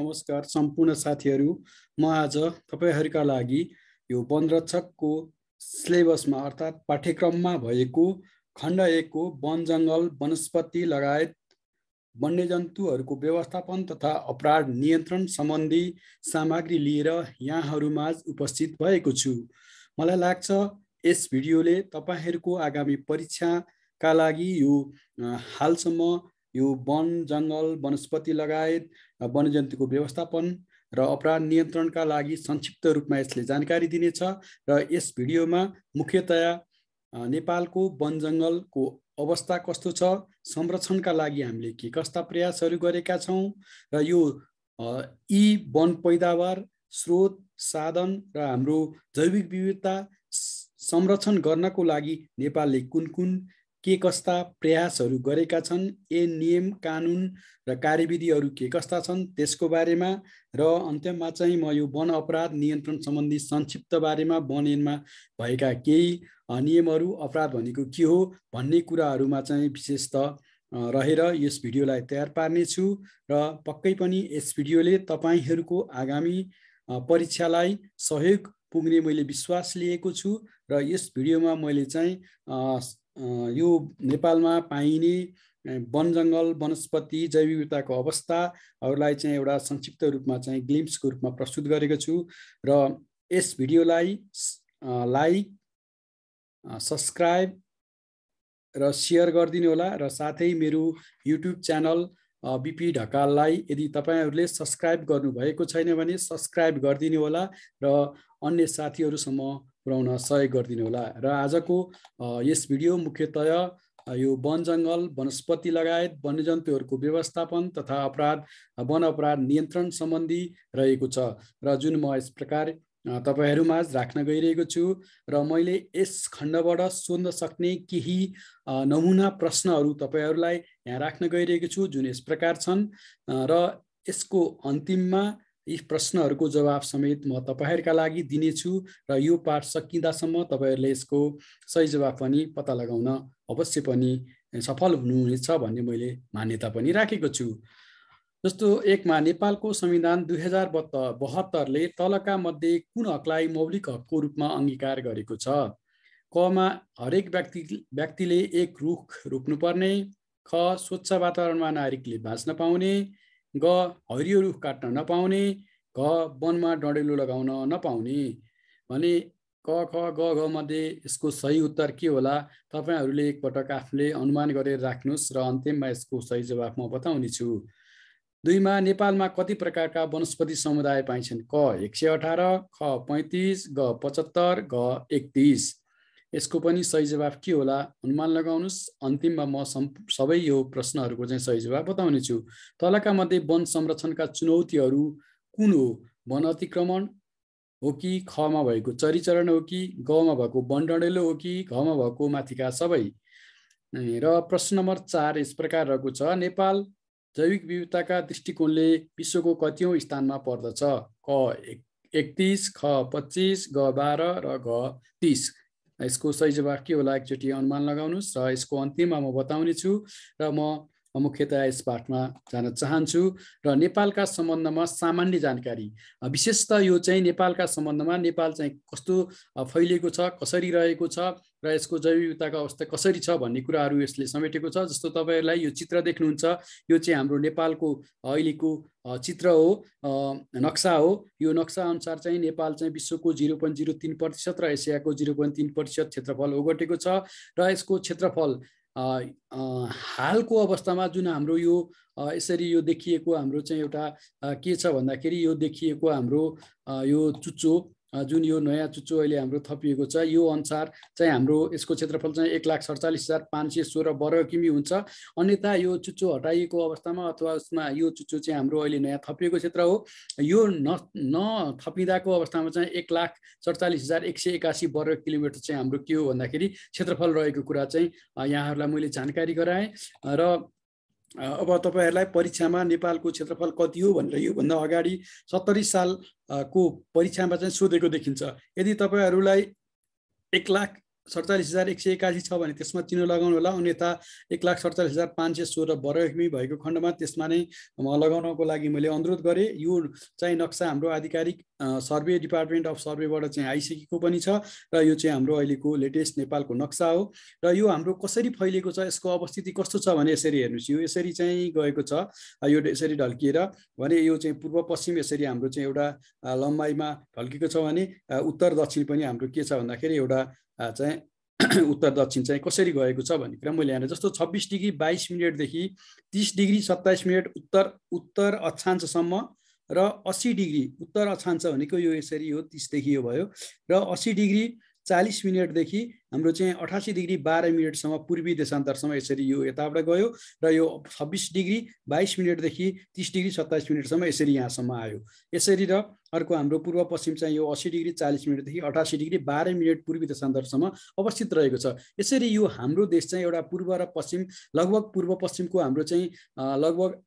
नमस्कार सम्पूर्ण साथीहरू म आज तपाईँहरूका लागि यो वनरक्षकको सिलेबसमा अर्थात् पाठ्यक्रममा भएको खण्ड एकको वन जङ्गल वनस्पति लगायत वन्यजन्तुहरूको व्यवस्थापन तथा अपराध नियन्त्रण सम्बन्धी सामग्री लिएर यहाँहरूमा उपस्थित भएको छु मलाई लाग्छ यस भिडियोले तपाईँहरूको आगामी परीक्षाका लागि यो हालसम्म यो वन जङ्गल वनस्पति लगायत वनजन्तुको व्यवस्थापन र अपराध नियन्त्रणका लागि संक्षिप्त रूपमा यसले जानकारी दिनेछ र यस भिडियोमा मुख्यतया नेपालको वन जङ्गलको अवस्था कस्तो छ संरक्षणका लागि हामीले के कस्ता प्रयासहरू गरेका छौँ र यो यी वन पैदावार स्रोत साधन र हाम्रो जैविक विविधता संरक्षण गर्नको लागि नेपालले कुन कुन के कस्ता प्रयासहरू गरेका छन् ए नियम कानुन र कार्यविधिहरू के कस्ता छन् त्यसको बारेमा र अन्त्यमा चाहिँ म यो वन अपराध नियन्त्रण सम्बन्धी संक्षिप्त बारेमा वन ऐनमा भएका केही नियमहरू अपराध भनेको के हो भन्ने कुराहरूमा चाहिँ विशेष त रहेर यस भिडियोलाई तयार पार्नेछु र पक्कै पनि यस भिडियोले तपाईँहरूको आगामी परीक्षालाई सहयोग पुग्ने मैले विश्वास लिएको छु र यस भिडियोमा मैले चाहिँ यो नेपालमा पाइने वन जङ्गल वनस्पति जैविकताको अवस्थाहरूलाई चाहिँ एउटा संक्षिप्त रूपमा चाहिँ ग्लिम्सको रूपमा प्रस्तुत गरेको छु र यस भिडियोलाई लाइक सब्सक्राइब र सेयर गरिदिनु होला र साथै मेरो युट्युब च्यानल बिपी ढकाललाई यदि तपाईँहरूले सब्सक्राइब गर्नुभएको छैन भने सब्सक्राइब गरिदिनु होला र अन्य साथीहरूसम्म पुर्याउन सहयोग गरिदिनु होला र आजको यस भिडियो मुख्यतया यो वन जङ्गल वनस्पति लगायत वन्यजन्तुहरूको व्यवस्थापन तथा अपराध वन अपराध नियन्त्रण सम्बन्धी रहेको छ र जुन म यस प्रकार तपाईँहरूमा राख्न गइरहेको छु र मैले यस खण्डबाट सोध्न सक्ने केही नमुना प्रश्नहरू तपाईँहरूलाई यहाँ राख्न गइरहेको छु जुन यस प्रकार छन् र यसको अन्तिममा यी प्रश्नहरूको जवाब समेत म तपाईँहरूका लागि दिनेछु र यो पाठ सकिँदासम्म तपाईँहरूले यसको सही जवाब पनि पत्ता लगाउन अवश्य पनि सफल हुनुहुनेछ भन्ने मैले मान्यता पनि राखेको छु जस्तो एकमा नेपालको संविधान दुई हजार बत्त बहत्तरले तलका मध्ये कुन हकलाई मौलिक हकको रूपमा अङ्गीकार गरेको छ कमा हरेक व्यक्ति व्यक्तिले एक रुख रोप्नुपर्ने ख स्वच्छ वातावरणमा नागरिकले बाँच्न पाउने ग हरियो रुख काट्न नपाउने घ वनमा डडेलो लगाउन नपाउने भने क ख ग घ मध्ये यसको सही उत्तर के होला तपाईँहरूले एकपटक आफूले अनुमान गरेर राख्नुहोस् र अन्तिममा यसको सही जवाफ म बताउनेछु दुईमा नेपालमा कति प्रकारका वनस्पति समुदाय पाइन्छन् क एक सय अठार ख पैँतिस ग पचहत्तर घ एकतिस यसको पनि सही जवाब के होला अनुमान लगाउनुहोस् अन्तिममा म सबै यो प्रश्नहरूको चाहिँ सही जवाब बताउनेछु तलका मध्ये वन संरक्षणका चुनौतीहरू कुन हो वन अतिक्रमण हो कि खमा भएको चरिचरण हो कि गमा भएको वन डडेलो हो कि घमा भएको माथिका सबै र प्रश्न नम्बर चार यस प्रकार रहेको छ नेपाल जैविक विविधताका दृष्टिकोणले विश्वको कतिौँ स्थानमा पर्दछ क एक एकतिस ख पच्चिस ग बाह्र र घ तिस यसको सही जवाफ के होला एकचोटि अनुमान लगाउनुहोस् र यसको अन्तिममा म बताउने छु र म मुख्यतया यस पाठमा जान चाहन्छु र नेपालका सम्बन्धमा सामान्य जानकारी विशेषतः यो चाहिँ नेपालका सम्बन्धमा नेपाल चाहिँ कस्तो फैलिएको छ कसरी रहेको छ र यसको जैविकताको अवस्था कसरी छ भन्ने कुराहरू यसले समेटेको छ जस्तो तपाईँहरूलाई यो चित्र देख्नुहुन्छ यो चाहिँ हाम्रो नेपालको अहिलेको चित्र हो नक्सा हो यो नक्सा अनुसार चाहिँ नेपाल चाहिँ विश्वको जिरो पोइन्ट जिरो तिन प्रतिशत र एसियाको जिरो पोइन्ट तिन प्रतिशत क्षेत्रफल ओगटेको छ र यसको क्षेत्रफल हालको अवस्थामा जुन हाम्रो यो यसरी यो देखिएको हाम्रो चाहिँ एउटा के छ भन्दाखेरि यो देखिएको हाम्रो यो चुच्चो जुन यो नयाँ चुच्चो अहिले हाम्रो थपिएको छ यो अनुसार चाहिँ हाम्रो यसको क्षेत्रफल चाहिँ एक लाख सडचालिस हजार पाँच सय सोह्र वर्ग किमी हुन्छ अन्यथा यो चुच्चो हटाइएको अवस्थामा अथवा उसमा यो चुच्चो चाहिँ हाम्रो अहिले नयाँ थपिएको क्षेत्र हो यो न नथपिँदाको अवस्थामा चाहिँ एक लाख सडचालिस हजार एक सय एकासी वर्ग किलोमिटर चाहिँ हाम्रो के हो भन्दाखेरि क्षेत्रफल रहेको कुरा चाहिँ यहाँहरूलाई मैले जानकारी गराएँ र अब तपाईँहरूलाई परीक्षामा नेपालको क्षेत्रफल कति हो भनेर योभन्दा अगाडि सत्तरी सालको परीक्षामा चाहिँ सोधेको देखिन्छ यदि तपाईँहरूलाई एक लाख सडचालिस हजार एक सय एकासी छ भने त्यसमा चिनो लगाउनु होला अन्यथा एक लाख सडचालिस हजार पाँच सय सोह्र वर्गमी भएको खण्डमा त्यसमा नै लगाउनको लागि मैले अनुरोध गरेँ यो चाहिँ नक्सा हाम्रो आधिकारिक सर्वे डिपार्टमेन्ट अफ सर्वेबाट चाहिँ आइसकेको पनि छ र यो चाहिँ हाम्रो अहिलेको लेटेस्ट नेपालको नक्सा हो र यो हाम्रो कसरी फैलिएको छ यसको अवस्थिति कस्तो छ भने यसरी हेर्नुहोस् यो यसरी चाहिँ गएको छ यो यसरी ढल्किएर भने यो चाहिँ पूर्व पश्चिम यसरी हाम्रो चाहिँ एउटा लम्बाइमा ढल्किएको छ भने उत्तर दक्षिण पनि हाम्रो के छ भन्दाखेरि एउटा चाहिँ उत्तर दक्षिण चाहिँ कसरी गएको छ भन्ने कुरा मैले यहाँनिर जस्तो छब्बिस डिग्री बाइस मिनटदेखि तिस डिग्री सत्ताइस मिनट उत्तर उत्तर अक्षांशसम्म र अस्सी डिग्री उत्तर अक्षांश भनेको यो यसरी हो तिसदेखि यो भयो र अस्सी डिग्री चालिस मिनटदेखि हाम्रो चाहिँ अठासी डिग्री बाह्र मिनटसम्म पूर्वी देशान्तरसम्म यसरी यो यताबाट गयो र यो छब्बिस डिग्री बाइस मिनटदेखि तिस डिग्री सत्ताइस मिनटसम्म यसरी यहाँसम्म आयो यसरी र अर्को हाम्रो पूर्व पश्चिम चाहिँ यो अस्सी डिग्री चालिस मिनटदेखि अठासी डिग्री बाह्र मिनट पूर्वी देशान्तरसम्म अवस्थित रहेको छ यसरी यो हाम्रो देश चाहिँ एउटा पूर्व र पश्चिम लगभग पूर्व पश्चिमको हाम्रो चाहिँ लगभग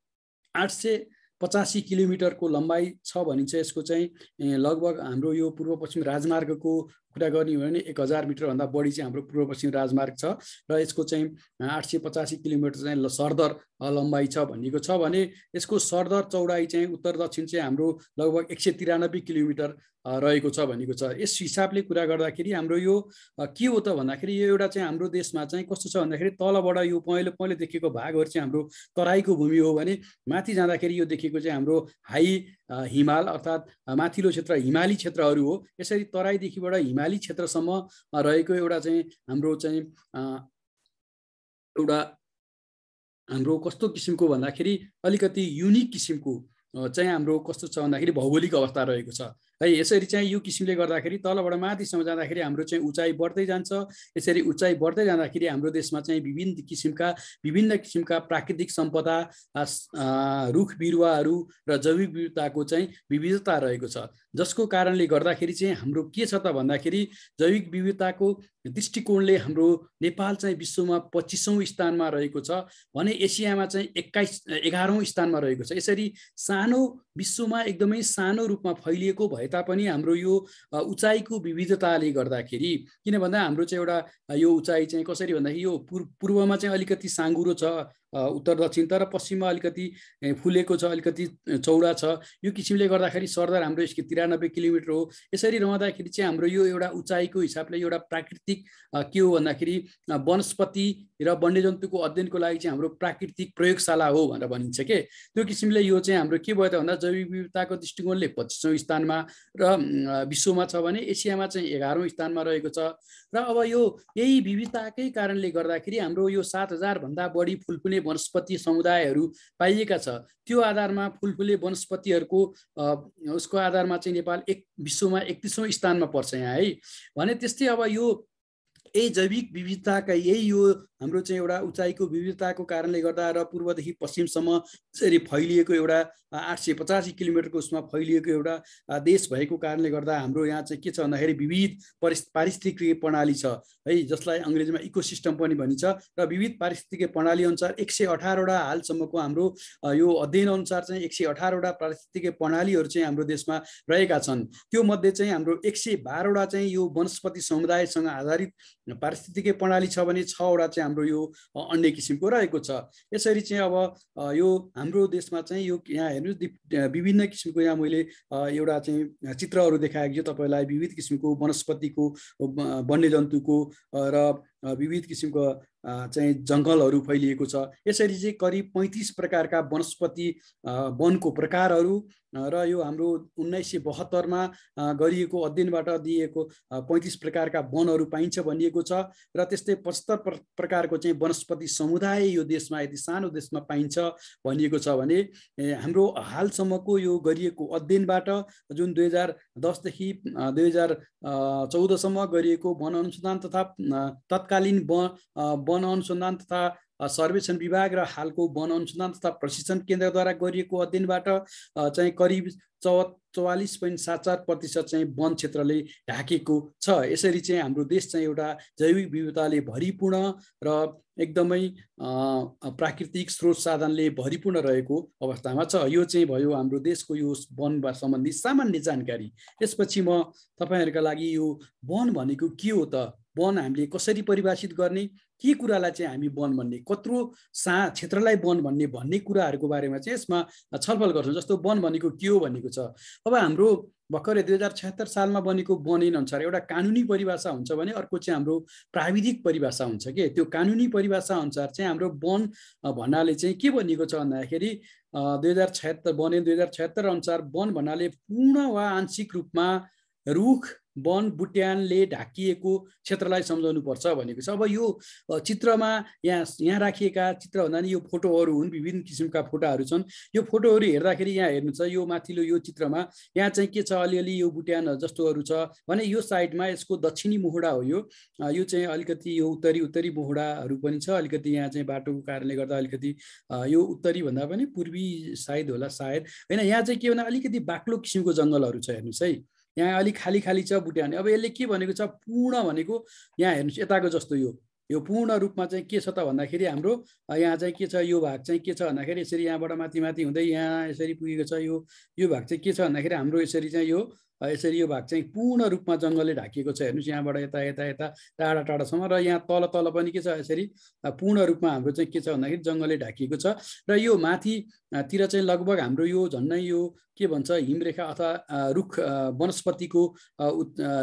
आठ सय पचासी किलोमिटरको लम्बाइ छ भनिन्छ यसको चाहिँ लगभग हाम्रो यो पूर्व पश्चिम राजमार्गको कुरा गर्ने हो भने एक हजार मिटरभन्दा बढी चाहिँ हाम्रो पूर्व पश्चिम राजमार्ग छ र यसको चाहिँ आठ सय पचासी किलोमिटर चाहिँ सरदर लम्बाइ छ भनिएको छ भने यसको सरदर चौडाइ चाहिँ उत्तर दक्षिण चाहिँ हाम्रो लगभग एक सय तिरानब्बे किलोमिटर रहेको छ भनेको छ यस हिसाबले कुरा गर्दाखेरि हाम्रो यो के हो त भन्दाखेरि यो एउटा चाहिँ हाम्रो देशमा चाहिँ कस्तो छ भन्दाखेरि तलबाट यो पहेँलो पहेँलो देखिएको भागहरू चाहिँ हाम्रो तराईको भूमि हो भने माथि जाँदाखेरि यो देखेको चाहिँ हाम्रो हाई हिमाल अर्थात् माथिल्लो क्षेत्र हिमाली क्षेत्रहरू हो यसरी तराईदेखिबाट हिमाली क्षेत्रसम्म रहेको एउटा चाहिँ हाम्रो चाहिँ एउटा हाम्रो कस्तो किसिमको भन्दाखेरि अलिकति युनिक किसिमको चाहिँ हाम्रो कस्तो छ भन्दाखेरि भौगोलिक अवस्था रहेको छ है यसरी चाहिँ यो किसिमले गर्दाखेरि तलबाट माथिसम्म जाँदाखेरि हाम्रो चाहिँ उचाइ बढ्दै जान्छ यसरी उचाइ बढ्दै जाँदाखेरि हाम्रो देशमा चाहिँ विभिन्न किसिमका विभिन्न किसिमका प्राकृतिक सम्पदा रुख बिरुवाहरू र जैविक विविधताको चाहिँ विविधता रहेको छ जसको कारणले गर्दाखेरि चाहिँ हाम्रो के छ त भन्दाखेरि जैविक विविधताको दृष्टिकोणले हाम्रो नेपाल चाहिँ विश्वमा पच्चिसौँ स्थानमा रहेको छ भने एसियामा चाहिँ एक्काइस एघारौँ स्थानमा रहेको छ यसरी सानो विश्वमा एकदमै सानो रूपमा फैलिएको भए भए तापनि हाम्रो यो उचाइको विविधताले गर्दाखेरि किन भन्दा हाम्रो चाहिँ एउटा यो उचाइ चाहिँ कसरी भन्दाखेरि यो पूर्वमा चाहिँ अलिकति साँगुरो छ उत्तर दक्षिण तर पश्चिममा अलिकति फुलेको छ अलिकति चौडा छ यो किसिमले गर्दाखेरि सरदार हाम्रो यसको तिरानब्बे किलोमिटर हो यसरी रहँदाखेरि चाहिँ हाम्रो यो एउटा उचाइको हिसाबले एउटा प्राकृतिक के हो भन्दाखेरि वनस्पति र वन्यजन्तुको अध्ययनको लागि चाहिँ हाम्रो प्राकृतिक प्रयोगशाला हो भनेर भनिन्छ के त्यो किसिमले यो चाहिँ हाम्रो के भयो त भन्दा जैविक विविधताको दृष्टिकोणले पच्चिसौँ स्थानमा र विश्वमा छ भने एसियामा चाहिँ एघारौँ स्थानमा रहेको छ र अब यो यही विविधताकै कारणले गर्दाखेरि हाम्रो यो सात हजारभन्दा बढी फुलफुले फुल्ने वनस्पति समुदायहरू पाइएका छ त्यो आधारमा फुलफुले वनस्पतिहरूको उसको आधारमा चाहिँ नेपाल एक विश्वमा एकतिसौँ स्थानमा पर्छ यहाँ है भने त्यस्तै अब यो यही जैविक विविधताका यही यो हाम्रो चाहिँ एउटा उचाइको विविधताको कारणले गर्दा र पूर्वदेखि पश्चिमसम्म यसरी फैलिएको एउटा आठ सय पचासी किलोमिटरको उसमा फैलिएको एउटा देश भएको कारणले गर्दा हाम्रो यहाँ चाहिँ के छ भन्दाखेरि विविध परिस् पारिस्थितिकीय प्रणाली छ है जसलाई अङ्ग्रेजीमा इको सिस्टम पनि भनिन्छ र विविध पारिस्थितिकीय प्रणाली अनुसार एक सय अठारवटा हालसम्मको हाम्रो यो अध्ययन अनुसार चाहिँ एक सय अठारवटा पारिस्थितिकीय प्रणालीहरू चाहिँ हाम्रो देशमा रहेका छन् त्यो मध्ये चाहिँ हाम्रो एक सय बाह्रवटा चाहिँ यो वनस्पति समुदायसँग आधारित पारिस्थितिकीय प्रणाली छ भने छवटा चाहिँ हाम्रो यो अन्य किसिमको रहेको छ यसरी चाहिँ अब यो हाम्रो देशमा चाहिँ यो यहाँ हेर्नुहोस् विभिन्न किसिमको यहाँ मैले एउटा चाहिँ चित्रहरू देखाएको छु तपाईँलाई विविध किसिमको वनस्पतिको वन्यजन्तुको र विविध किसिमको चाहिँ जङ्गलहरू फैलिएको छ यसरी चाहिँ करिब पैँतिस प्रकारका वनस्पति वनको प्रकारहरू र यो हाम्रो उन्नाइस सय बहत्तरमा गरिएको अध्ययनबाट दिएको पैँतिस प्रकारका वनहरू पाइन्छ भनिएको छ र त्यस्तै पचहत्तर प्रकारको चाहिँ वनस्पति समुदाय यो देशमा यदि सानो देशमा पाइन्छ भनिएको छ भने हाम्रो हालसम्मको यो गरिएको अध्ययनबाट जुन दुई हजार दसदेखि दुई हजार चौधसम्म गरिएको वन अनुसन्धान तथा तत्कालीन वन अनुसन्धान तथा सर्वेक्षण विभाग र हालको वन अनुसन्धान तथा प्रशिक्षण केन्द्रद्वारा गरिएको अध्ययनबाट चाहिँ करिब चौ चौवालिस पोइन्ट सात चार प्रतिशत चाहिँ वन क्षेत्रले ढाकेको छ यसरी चाहिँ हाम्रो देश चाहिँ एउटा जैविक विविधताले भरिपूर्ण र एकदमै प्राकृतिक स्रोत साधनले भरिपूर्ण रहेको अवस्थामा छ यो चाहिँ भयो हाम्रो देशको यो वन सम्बन्धी सामान्य जानकारी यसपछि म तपाईँहरूका लागि यो वन भनेको के हो त वन हामीले कसरी परिभाषित गर्ने के कुरालाई चाहिँ हामी वन भन्ने कत्रो सा क्षेत्रलाई वन भन्ने भन्ने कुराहरूको बारेमा चाहिँ यसमा छलफल गर्छौँ जस्तो वन भनेको के हो भनेको छ अब हाम्रो भर्खरै दुई हजार छत्तर सालमा बनेको बनेन अनुसार एउटा कानुनी परिभाषा हुन्छ भने अर्को चाहिँ हाम्रो प्राविधिक परिभाषा हुन्छ कि त्यो कानुनी परिभाषा अनुसार चाहिँ हाम्रो वन भन्नाले चाहिँ के भनिएको छ भन्दाखेरि दुई हजार छत्तर बने दुई हजार छत्तर अनुसार वन भन्नाले पूर्ण वा आंशिक रूपमा रुख वन बुट्यानले ढाकिएको क्षेत्रलाई सम्झाउनुपर्छ भनेको छ अब यो चित्रमा यहाँ यहाँ राखिएका चित्र भन्दा पनि यो फोटोहरू हुन् विभिन्न किसिमका फोटाहरू छन् यो फोटोहरू हेर्दाखेरि यहाँ हेर्नु छ यो माथिल्लो यो चित्रमा यहाँ चाहिँ के छ अलिअलि यो बुट्यान जस्तोहरू छ भने यो साइडमा यसको दक्षिणी मुहुडा हो यो यो चाहिँ अलिकति यो उत्तरी उत्तरी मोहडाहरू पनि छ अलिकति यहाँ चाहिँ बाटोको कारणले गर्दा अलिकति यो उत्तरी भन्दा पनि पूर्वी साइड होला सायद होइन यहाँ चाहिँ के भन्दा अलिकति बाक्लो किसिमको जङ्गलहरू छ हेर्नुहोस् है यहाँ अलिक खाली खाली छ बुट्या भने अब यसले के भनेको छ पूर्ण भनेको यहाँ हेर्नुहोस् यताको जस्तो यो यो पूर्ण रूपमा चाहिँ के छ त भन्दाखेरि हाम्रो यहाँ चाहिँ के छ यो भाग चाहिँ के छ भन्दाखेरि यसरी यहाँबाट माथि माथि हुँदै यहाँ यसरी पुगेको छ यो यो भाग चाहिँ के छ भन्दाखेरि हाम्रो यसरी चाहिँ यो यसरी यो भाग चाहिँ पूर्ण रूपमा जङ्गलले ढाकिएको छ हेर्नुहोस् यहाँबाट यता यता यता टाढा टाढासम्म र यहाँ तल तल पनि के छ यसरी पूर्ण रूपमा हाम्रो चाहिँ के छ भन्दाखेरि जङ्गलले ढाकिएको छ र यो माथितिर चाहिँ लगभग हाम्रो यो झन्डै यो के भन्छ हिमरेखा अथवा रुख वनस्पतिको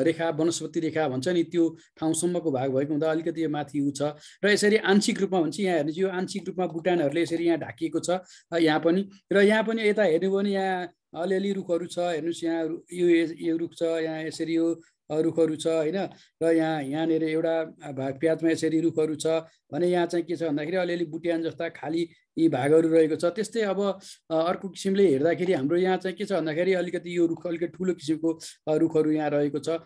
रेखा वनस्पति रेखा भन्छ नि त्यो ठाउँसम्मको भाग भएको हुँदा अलिकति यो माथि उ छ र यसरी आंशिक रूपमा भन्छ यहाँ हेर्नुहोस् यो आंशिक रूपमा भुटानहरूले यसरी यहाँ ढाकिएको छ यहाँ पनि र यहाँ पनि यता हेर्नुभयो भने यहाँ अलिअलि रुखहरू छ हेर्नुहोस् यहाँ यो यो रुख छ यहाँ यसरी यो रुखहरू छ होइन र यहाँ यहाँनिर एउटा भाग प्याजमा यसरी रुखहरू छ भने यहाँ चाहिँ के छ भन्दाखेरि अलिअलि बुट्यान जस्ता खाली यी भागहरू रहेको छ त्यस्तै अब अर्को किसिमले हेर्दाखेरि हाम्रो यहाँ चाहिँ के छ भन्दाखेरि अलिकति यो रुख अलिकति ठुलो किसिमको रुखहरू यहाँ रहेको छ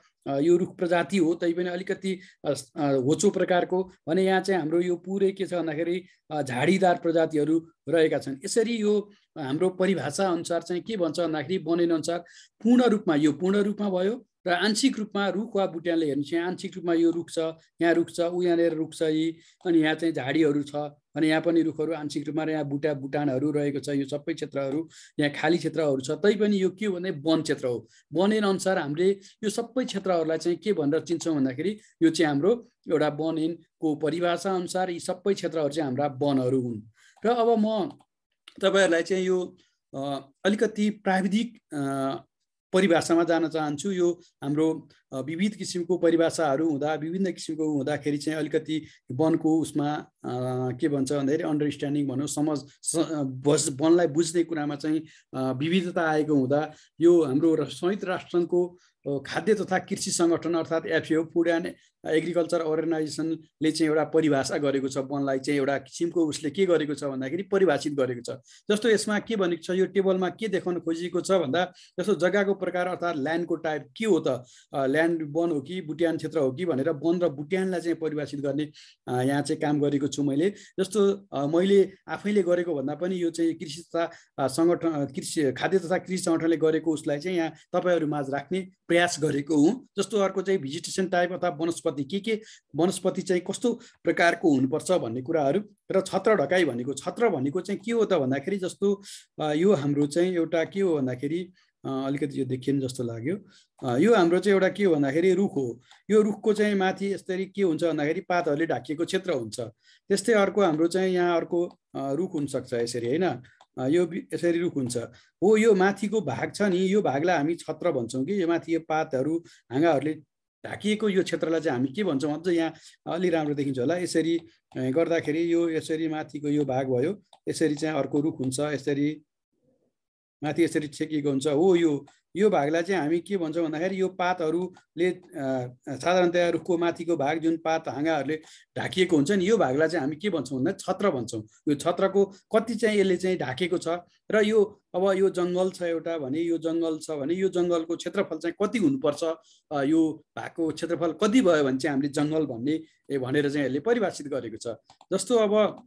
यो रुख प्रजाति हो तैपनि अलिकति होचो प्रकारको भने यहाँ चाहिँ हाम्रो यो पुरै के छ भन्दाखेरि झाडीदार प्रजातिहरू रहेका छन् यसरी यो हाम्रो परिभाषा अनुसार चाहिँ के भन्छ भन्दाखेरि बनेनअनुसार पूर्ण रूपमा यो पूर्ण रूपमा भयो र आंशिक रूपमा रुख वा बुट्याले हेर्नु चाहिँ आंशिक रूपमा यो रुख छ यहाँ रुख छ ऊ यहाँनिर रुख छ यी अनि यहाँ चाहिँ झाडीहरू छ अनि यहाँ पनि रुखहरू आंशिक रूपमा र यहाँ बुटा बुटानहरू रहेको छ यो सबै क्षेत्रहरू यहाँ खाली क्षेत्रहरू छ तैपनि यो के भने वन क्षेत्र हो वन अनुसार हामीले यो सबै क्षेत्रहरूलाई चाहिँ के भनेर चिन्छौँ भन्दाखेरि यो चाहिँ हाम्रो एउटा वन एनको परिभाषा अनुसार यी सबै क्षेत्रहरू चाहिँ हाम्रा वनहरू हुन् र अब म तपाईँहरूलाई चाहिँ यो अलिकति प्राविधिक परिभाषामा जान चाहन्छु यो हाम्रो विविध किसिमको परिभाषाहरू हुँदा विभिन्न किसिमको हुँदाखेरि चाहिँ अलिकति वनको उसमा के भन्छ भन्दाखेरि अन्डरस्ट्यान्डिङ भनौँ समझ वनलाई बुझ्ने कुरामा चाहिँ विविधता आएको हुँदा यो हाम्रो संयुक्त राष्ट्र खाद्य तथा कृषि सङ्गठन अर्थात् एफिओ फुड एन्ड एग्रिकल्चर अर्गनाइजेसनले चाहिँ एउटा परिभाषा गरेको छ वनलाई चाहिँ एउटा किसिमको उसले के गरेको छ भन्दाखेरि परिभाषित गरेको छ जस्तो यसमा के भनेको छ यो टेबलमा के देखाउन खोजिएको छ भन्दा जस्तो जग्गाको प्रकार अर्थात् ल्यान्डको टाइप के हो त ल्यान्ड वन हो कि बुट्यान क्षेत्र हो कि भनेर वन र बुट्यानलाई चाहिँ परिभाषित गर्ने यहाँ चाहिँ काम गरेको छु मैले जस्तो मैले आफैले गरेको भन्दा पनि यो चाहिँ कृषि तथा सङ्गठन कृषि खाद्य तथा कृषि सङ्गठनले गरेको उसलाई चाहिँ यहाँ तपाईँहरू राख्ने प्रयास प्रयास गरेको हुँ जस्तो अर्को चाहिँ भिजिटेसन टाइप अथवा वनस्पति के के वनस्पति चाहिँ कस्तो प्रकारको हुनुपर्छ भन्ने कुराहरू र छत्र ढकाइ भनेको छत्र भनेको चाहिँ के हो त भन्दाखेरि जस्तो यो हाम्रो चाहिँ एउटा के हो भन्दाखेरि अलिकति यो देखिएन जस्तो लाग्यो यो हाम्रो चाहिँ एउटा के हो भन्दाखेरि रुख हो यो रुखको चाहिँ माथि यसरी के हुन्छ भन्दाखेरि पातहरूले ढाकिएको क्षेत्र हुन्छ त्यस्तै अर्को हाम्रो चाहिँ यहाँ अर्को रुख हुनसक्छ यसरी होइन यो यसरी रुख हुन्छ हो यो माथिको भाग छ नि यो भागलाई हामी छत्र भन्छौँ कि यो माथि यो पातहरू हाँगाहरूले ढाकिएको यो क्षेत्रलाई चाहिँ हामी के भन्छौँ अझ यहाँ अलि राम्रो देखिन्छ होला यसरी गर्दाखेरि यो यसरी माथिको यो भाग भयो यसरी चाहिँ अर्को रुख हुन्छ यसरी माथि यसरी छेकिएको हुन्छ हो यो यो भागलाई चाहिँ हामी के भन्छौँ भन्दाखेरि यो पातहरूले साधारणतया रुखको माथिको भाग जुन पात हाँगाहरूले ढाकिएको हुन्छ नि यो भागलाई चाहिँ हामी के भन्छौँ भन्दा छत्र भन्छौँ यो छत्रको कति चाहिँ यसले चाहिँ ढाकेको छ र यो अब यो जङ्गल छ एउटा भने यो जङ्गल छ भने यो जङ्गलको क्षेत्रफल चाहिँ कति हुनुपर्छ यो भागको क्षेत्रफल कति भयो भने चाहिँ हामीले जङ्गल भन्ने भनेर चाहिँ यसले परिभाषित गरेको छ जस्तो अब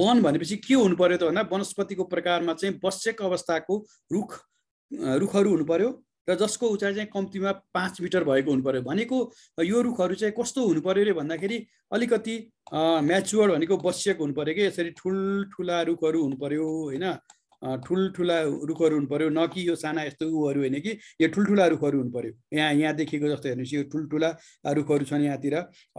वन भनेपछि के हुनु पर्यो त भन्दा वनस्पतिको प्रकारमा चाहिँ वश्यक अवस्थाको रुख रुखहरू हुनु पर्यो र जसको उचाइ चाहिँ कम्तीमा पाँच मिटर भएको हुनु पर्यो भनेको यो रुखहरू चाहिँ कस्तो हुनु पर्यो अरे भन्दाखेरि अलिकति म्याच्योर भनेको बसिएको हुनु पर्यो कि यसरी ठुल्ठुला रुखहरू हुनु पर्यो होइन ठुल्ठुला रुखहरू हुनु पऱ्यो न कि यो साना यस्तो उहरू होइन कि यो ठुल्ठुला रुखहरू हुनु पऱ्यो यहाँ यहाँ देखेको जस्तो हेर्नुहोस् यो ठुल्ठुला रुखहरू छन् यहाँतिर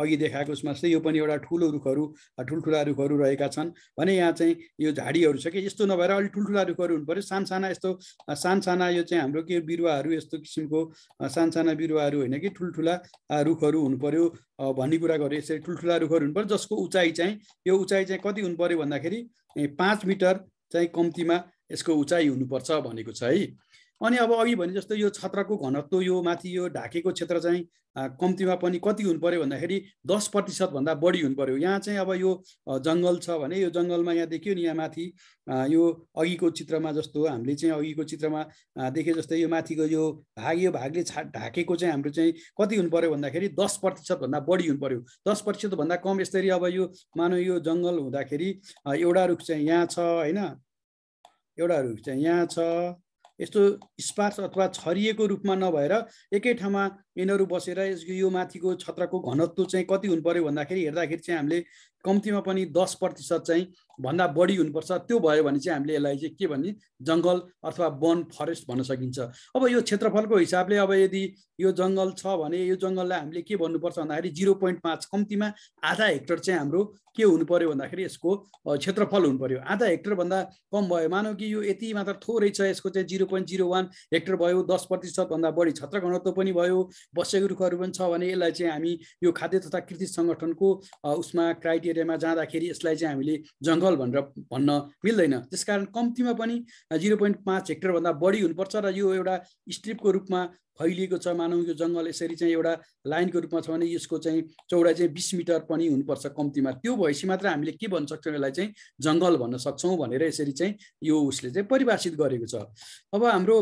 अघि देखाएको उसमा जस्तै यो पनि एउटा ठुलो रुखहरू ठुल्ठुला रुखहरू रहेका छन् भने यहाँ चाहिँ यो झाडीहरू छ कि यस्तो नभएर अलिक ठुल्ठुला रुखहरू हुनु पऱ्यो सानसाना यस्तो सानसाना यो चाहिँ हाम्रो के बिरुवाहरू यस्तो किसिमको सानसाना बिरुवाहरू होइन कि ठुल्ठुला रुखहरू हुनु पऱ्यो भन्ने कुरा गरेँ यसरी ठुल्ठुला रुखहरू हुनु पऱ्यो जसको उचाइ चाहिँ यो उचाइ चाहिँ कति हुनु पऱ्यो भन्दाखेरि पाँच मिटर चाहिँ कम्तीमा यसको उचाइ हुनुपर्छ भनेको छ है अनि अब अघि भने जस्तो यो छत्रको घनत्व यो माथि यो ढाकेको क्षेत्र चाहिँ कम्तीमा पनि कति हुनु पऱ्यो भन्दाखेरि दस प्रतिशतभन्दा बढी हुनु पऱ्यो यहाँ चाहिँ अब यो जङ्गल छ भने यो जङ्गलमा यहाँ देखियो नि यहाँ माथि यो अघिको चित्रमा जस्तो हामीले चाहिँ अघिको चित्रमा देखे जस्तै यो माथिको यो भाग यो भागले छा ढाकेको चाहिँ हाम्रो चाहिँ कति हुनु पऱ्यो भन्दाखेरि दस प्रतिशतभन्दा बढी हुनु पऱ्यो दस प्रतिशतभन्दा कम यसरी अब यो मानव यो जङ्गल हुँदाखेरि एउटा रुख चाहिँ यहाँ छ होइन एउटा रुख चाहिँ यहाँ छ यस्तो स्पार्स अथवा छरिएको रूपमा नभएर एकै ठाउँमा यिनीहरू बसेर यसको यो माथिको छत्रको घनत्व चाहिँ कति हुनु पऱ्यो भन्दाखेरि हेर्दाखेरि चाहिँ हामीले कम्तीमा पनि दस प्रतिशत चाहिँ भन्दा बढी हुनुपर्छ त्यो भयो भने चाहिँ हामीले यसलाई चाहिँ के भन्ने जङ्गल अथवा वन फरेस्ट भन्न सकिन्छ अब यो क्षेत्रफलको हिसाबले अब यदि यो जङ्गल छ भने यो जङ्गललाई हामीले के भन्नुपर्छ भन्दाखेरि जिरो पोइन्ट पाँच कम्तीमा आधा हेक्टर चाहिँ हाम्रो के हुनु पऱ्यो भन्दाखेरि यसको क्षेत्रफल हुनु पऱ्यो आधा हेक्टरभन्दा कम भयो मानौ कि यो यति मात्र थोरै छ यसको चाहिँ zero point zero one hectare भयो दस प्रतिशतभन्दा बढी छत्र घनत्व पनि भयो बसेको रुखहरू पनि छ भने यसलाई चाहिँ हामी यो खाद्य तथा कृषि सङ्गठनको उसमा क्राइटेरियामा जाँदाखेरि यसलाई चाहिँ हामीले जङ्गल भनेर भन्न मिल्दैन त्यसकारण कम्तीमा पनि जिरो पोइन्ट पाँच हेक्टरभन्दा बढी हुनुपर्छ र यो एउटा स्ट्रिपको रूपमा फैलिएको छ मानौँ यो जङ्गल यसरी चाहिँ एउटा लाइनको रूपमा छ भने यसको चाहिँ चौडाइ चाहिँ बिस मिटर पनि हुनुपर्छ कम्तीमा त्यो भएपछि मात्र हामीले के भन्न सक्छौँ यसलाई चाहिँ जङ्गल भन्न सक्छौँ भनेर यसरी चाहिँ यो उसले चाहिँ परिभाषित गरेको छ अब हाम्रो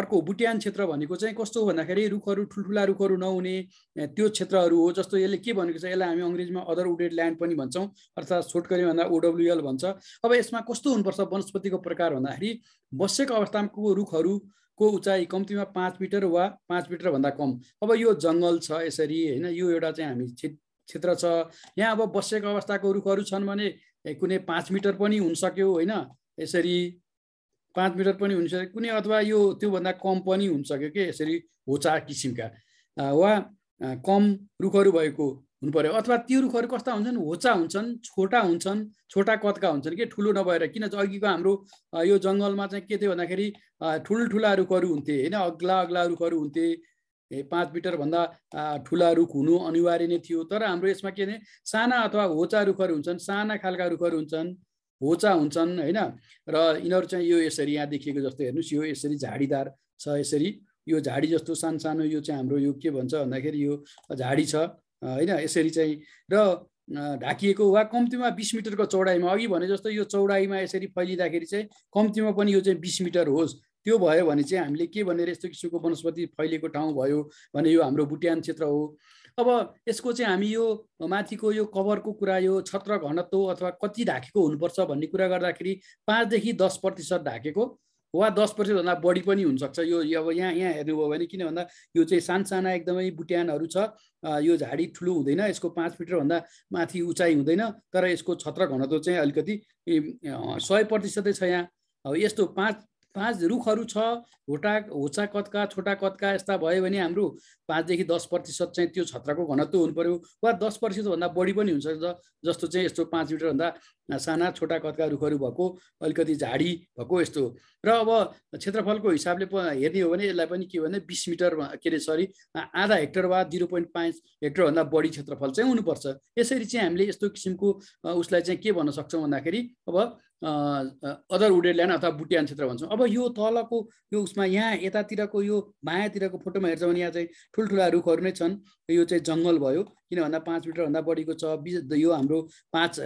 अर्को बुट्यान क्षेत्र भनेको चाहिँ कस्तो भन्दाखेरि रुखहरू ठुल्ठुला रुखहरू नहुने त्यो क्षेत्रहरू हो जस्तो यसले के भनेको छ यसलाई हामी अङ्ग्रेजीमा अदर उडेड ल्यान्ड पनि भन्छौँ अर्थात् छोटकरी भन्दा ओडब्लुएल भन्छ अब यसमा कस्तो हुनुपर्छ वनस्पतिको प्रकार भन्दाखेरि बसेको अवस्थाको रुखहरू को उचाइ कम्तीमा पाँच मिटर वा पाँच मिटरभन्दा कम अब यो जङ्गल छ यसरी होइन यो एउटा चाहिँ हामी क्षेत्र छ यहाँ अब बसेको अवस्थाको रुखहरू छन् भने कुनै पाँच मिटर पनि हुनसक्यो होइन यसरी पाँच मिटर पनि हुनसक्यो कुनै अथवा यो त्योभन्दा कम पनि हुनसक्यो कि यसरी होचा किसिमका वा कम रुखहरू भएको हुनु पऱ्यो अथवा त्यो रुखहरू कस्ता हुन्छन् होचा हुन्छन् छोटा हुन्छन् छोटा कदका हुन्छन् कि ठुलो नभएर किन अघिको हाम्रो यो जङ्गलमा चाहिँ के थियो भन्दाखेरि ठुल्ठुला रुखहरू हुन्थे होइन अग्ला अग्ला रुखहरू हुन्थे पाँच मिटरभन्दा ठुला रुख हुनु अनिवार्य नै थियो तर हाम्रो यसमा के भने साना अथवा होचा रुखहरू हुन्छन् साना खालका रुखहरू हुन्छन् होचा हुन्छन् होइन र यिनीहरू चाहिँ यो यसरी यहाँ देखिएको जस्तो हेर्नुहोस् यो यसरी झाडीदार छ यसरी यो झाडी जस्तो सानो सानो यो चाहिँ हाम्रो यो के भन्छ भन्दाखेरि यो झाडी छ होइन यसरी चाहिँ र ढाकिएको वा कम्तीमा बिस मिटरको चौडाइमा अघि भने जस्तो यो चौडाइमा यसरी फैलिँदाखेरि चाहिँ कम्तीमा पनि यो चाहिँ बिस मिटर होस् त्यो भयो भने चाहिँ हामीले के भनेर यस्तो किसिमको वनस्पति फैलिएको ठाउँ भयो भने यो हाम्रो बुट्यान क्षेत्र हो अब यसको चाहिँ हामी यो माथिको यो कभरको कुरा यो छत्र घनत्व अथवा कति ढाकेको हुनुपर्छ भन्ने कुरा गर्दाखेरि पाँचदेखि दस प्रतिशत ढाकेको वा दस पर्सेन्टभन्दा बढी पनि हुनसक्छ यो अब यहाँ यहाँ हेर्नुभयो भने किन भन्दा यो चाहिँ सानसाना एकदमै बुट्यानहरू छ यो झाडी ठुलो हुँदैन यसको पाँच मिटरभन्दा माथि उचाइ हुँदैन तर यसको छत्र घनत्व चाहिँ अलिकति सय प्रतिशतै छ यहाँ अब यस्तो पाँच पाँच रुखहरू छ होटा होचा कत्का छोटा कत्का यस्ता भयो भने हाम्रो पाँचदेखि दस प्रतिशत चाहिँ त्यो छत्रको घनत्व हुनु पऱ्यो वा दस प्रतिशतभन्दा बढी पनि हुनसक्छ जस्तो चाहिँ यस्तो पाँच मिटरभन्दा साना छोटा कत्का रुखहरू भएको अलिकति झाडी भएको यस्तो र अब क्षेत्रफलको हिसाबले हेर्ने हो भने यसलाई पनि के भने बिस मिटर के अरे सरी आधा हेक्टर वा जिरो पोइन्ट पाँच हेक्टरभन्दा बढी क्षेत्रफल चाहिँ हुनुपर्छ यसरी चाहिँ हामीले यस्तो किसिमको उसलाई चाहिँ के भन्न सक्छौँ भन्दाखेरि अब अदर वुडेड ल्यान्ड अथवा बुटियान क्षेत्र भन्छौँ अब यो तलको यो उसमा यहाँ यतातिरको यो मायातिरको फोटोमा हेर्छौँ भने यहाँ चाहिँ ठुल्ठुला रुखहरू नै छन् यो चाहिँ जङ्गल भयो किन भन्दा पाँच मिटरभन्दा बढीको छ बिस यो हाम्रो पाँच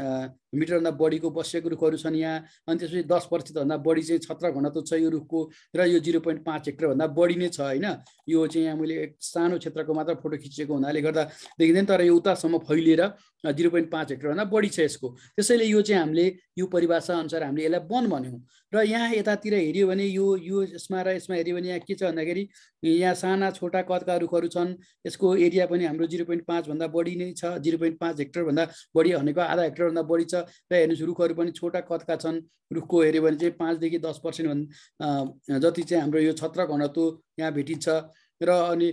मिटरभन्दा बढीको बसेको रुखहरू छन् यहाँ अनि त्यसपछि दस प्रतिशतभन्दा बढी चाहिँ छत्र घनत्व छ यो रुखको र यो जिरो पोइन्ट पाँच हेक्टरभन्दा बढी नै छ होइन यो चाहिँ यहाँ मैले एक सानो क्षेत्रको मात्र फोटो खिचेको हुनाले गर्दा देखिँदैन तर यो उतासम्म फैलिएर जिरो पोइन्ट पाँच हेक्टरभन्दा बढी छ यसको त्यसैले यो चाहिँ हामीले यो परिभाषा अनुसार हामीले यसलाई वन भन्यौँ र यहाँ यतातिर हेऱ्यो भने यो यो यसमा र यसमा हेऱ्यो भने यहाँ के छ भन्दाखेरि यहाँ साना छोटा कदका रुखहरू छन् यसको एरिया पनि हाम्रो जिरो पोइन्ट पाँचभन्दा बढी नै छ जिरो पोइन्ट पाँच हेक्टरभन्दा बढी भनेको आधा हेक्टरभन्दा बढी छ र हेर्नुहोस् रुखहरू पनि छोटा कदका छन् रुखको हेऱ्यो भने चाहिँ पाँचदेखि दस पर्सेन्ट जति चाहिँ हाम्रो यो छत्र घनत्व यहाँ भेटिन्छ र अनि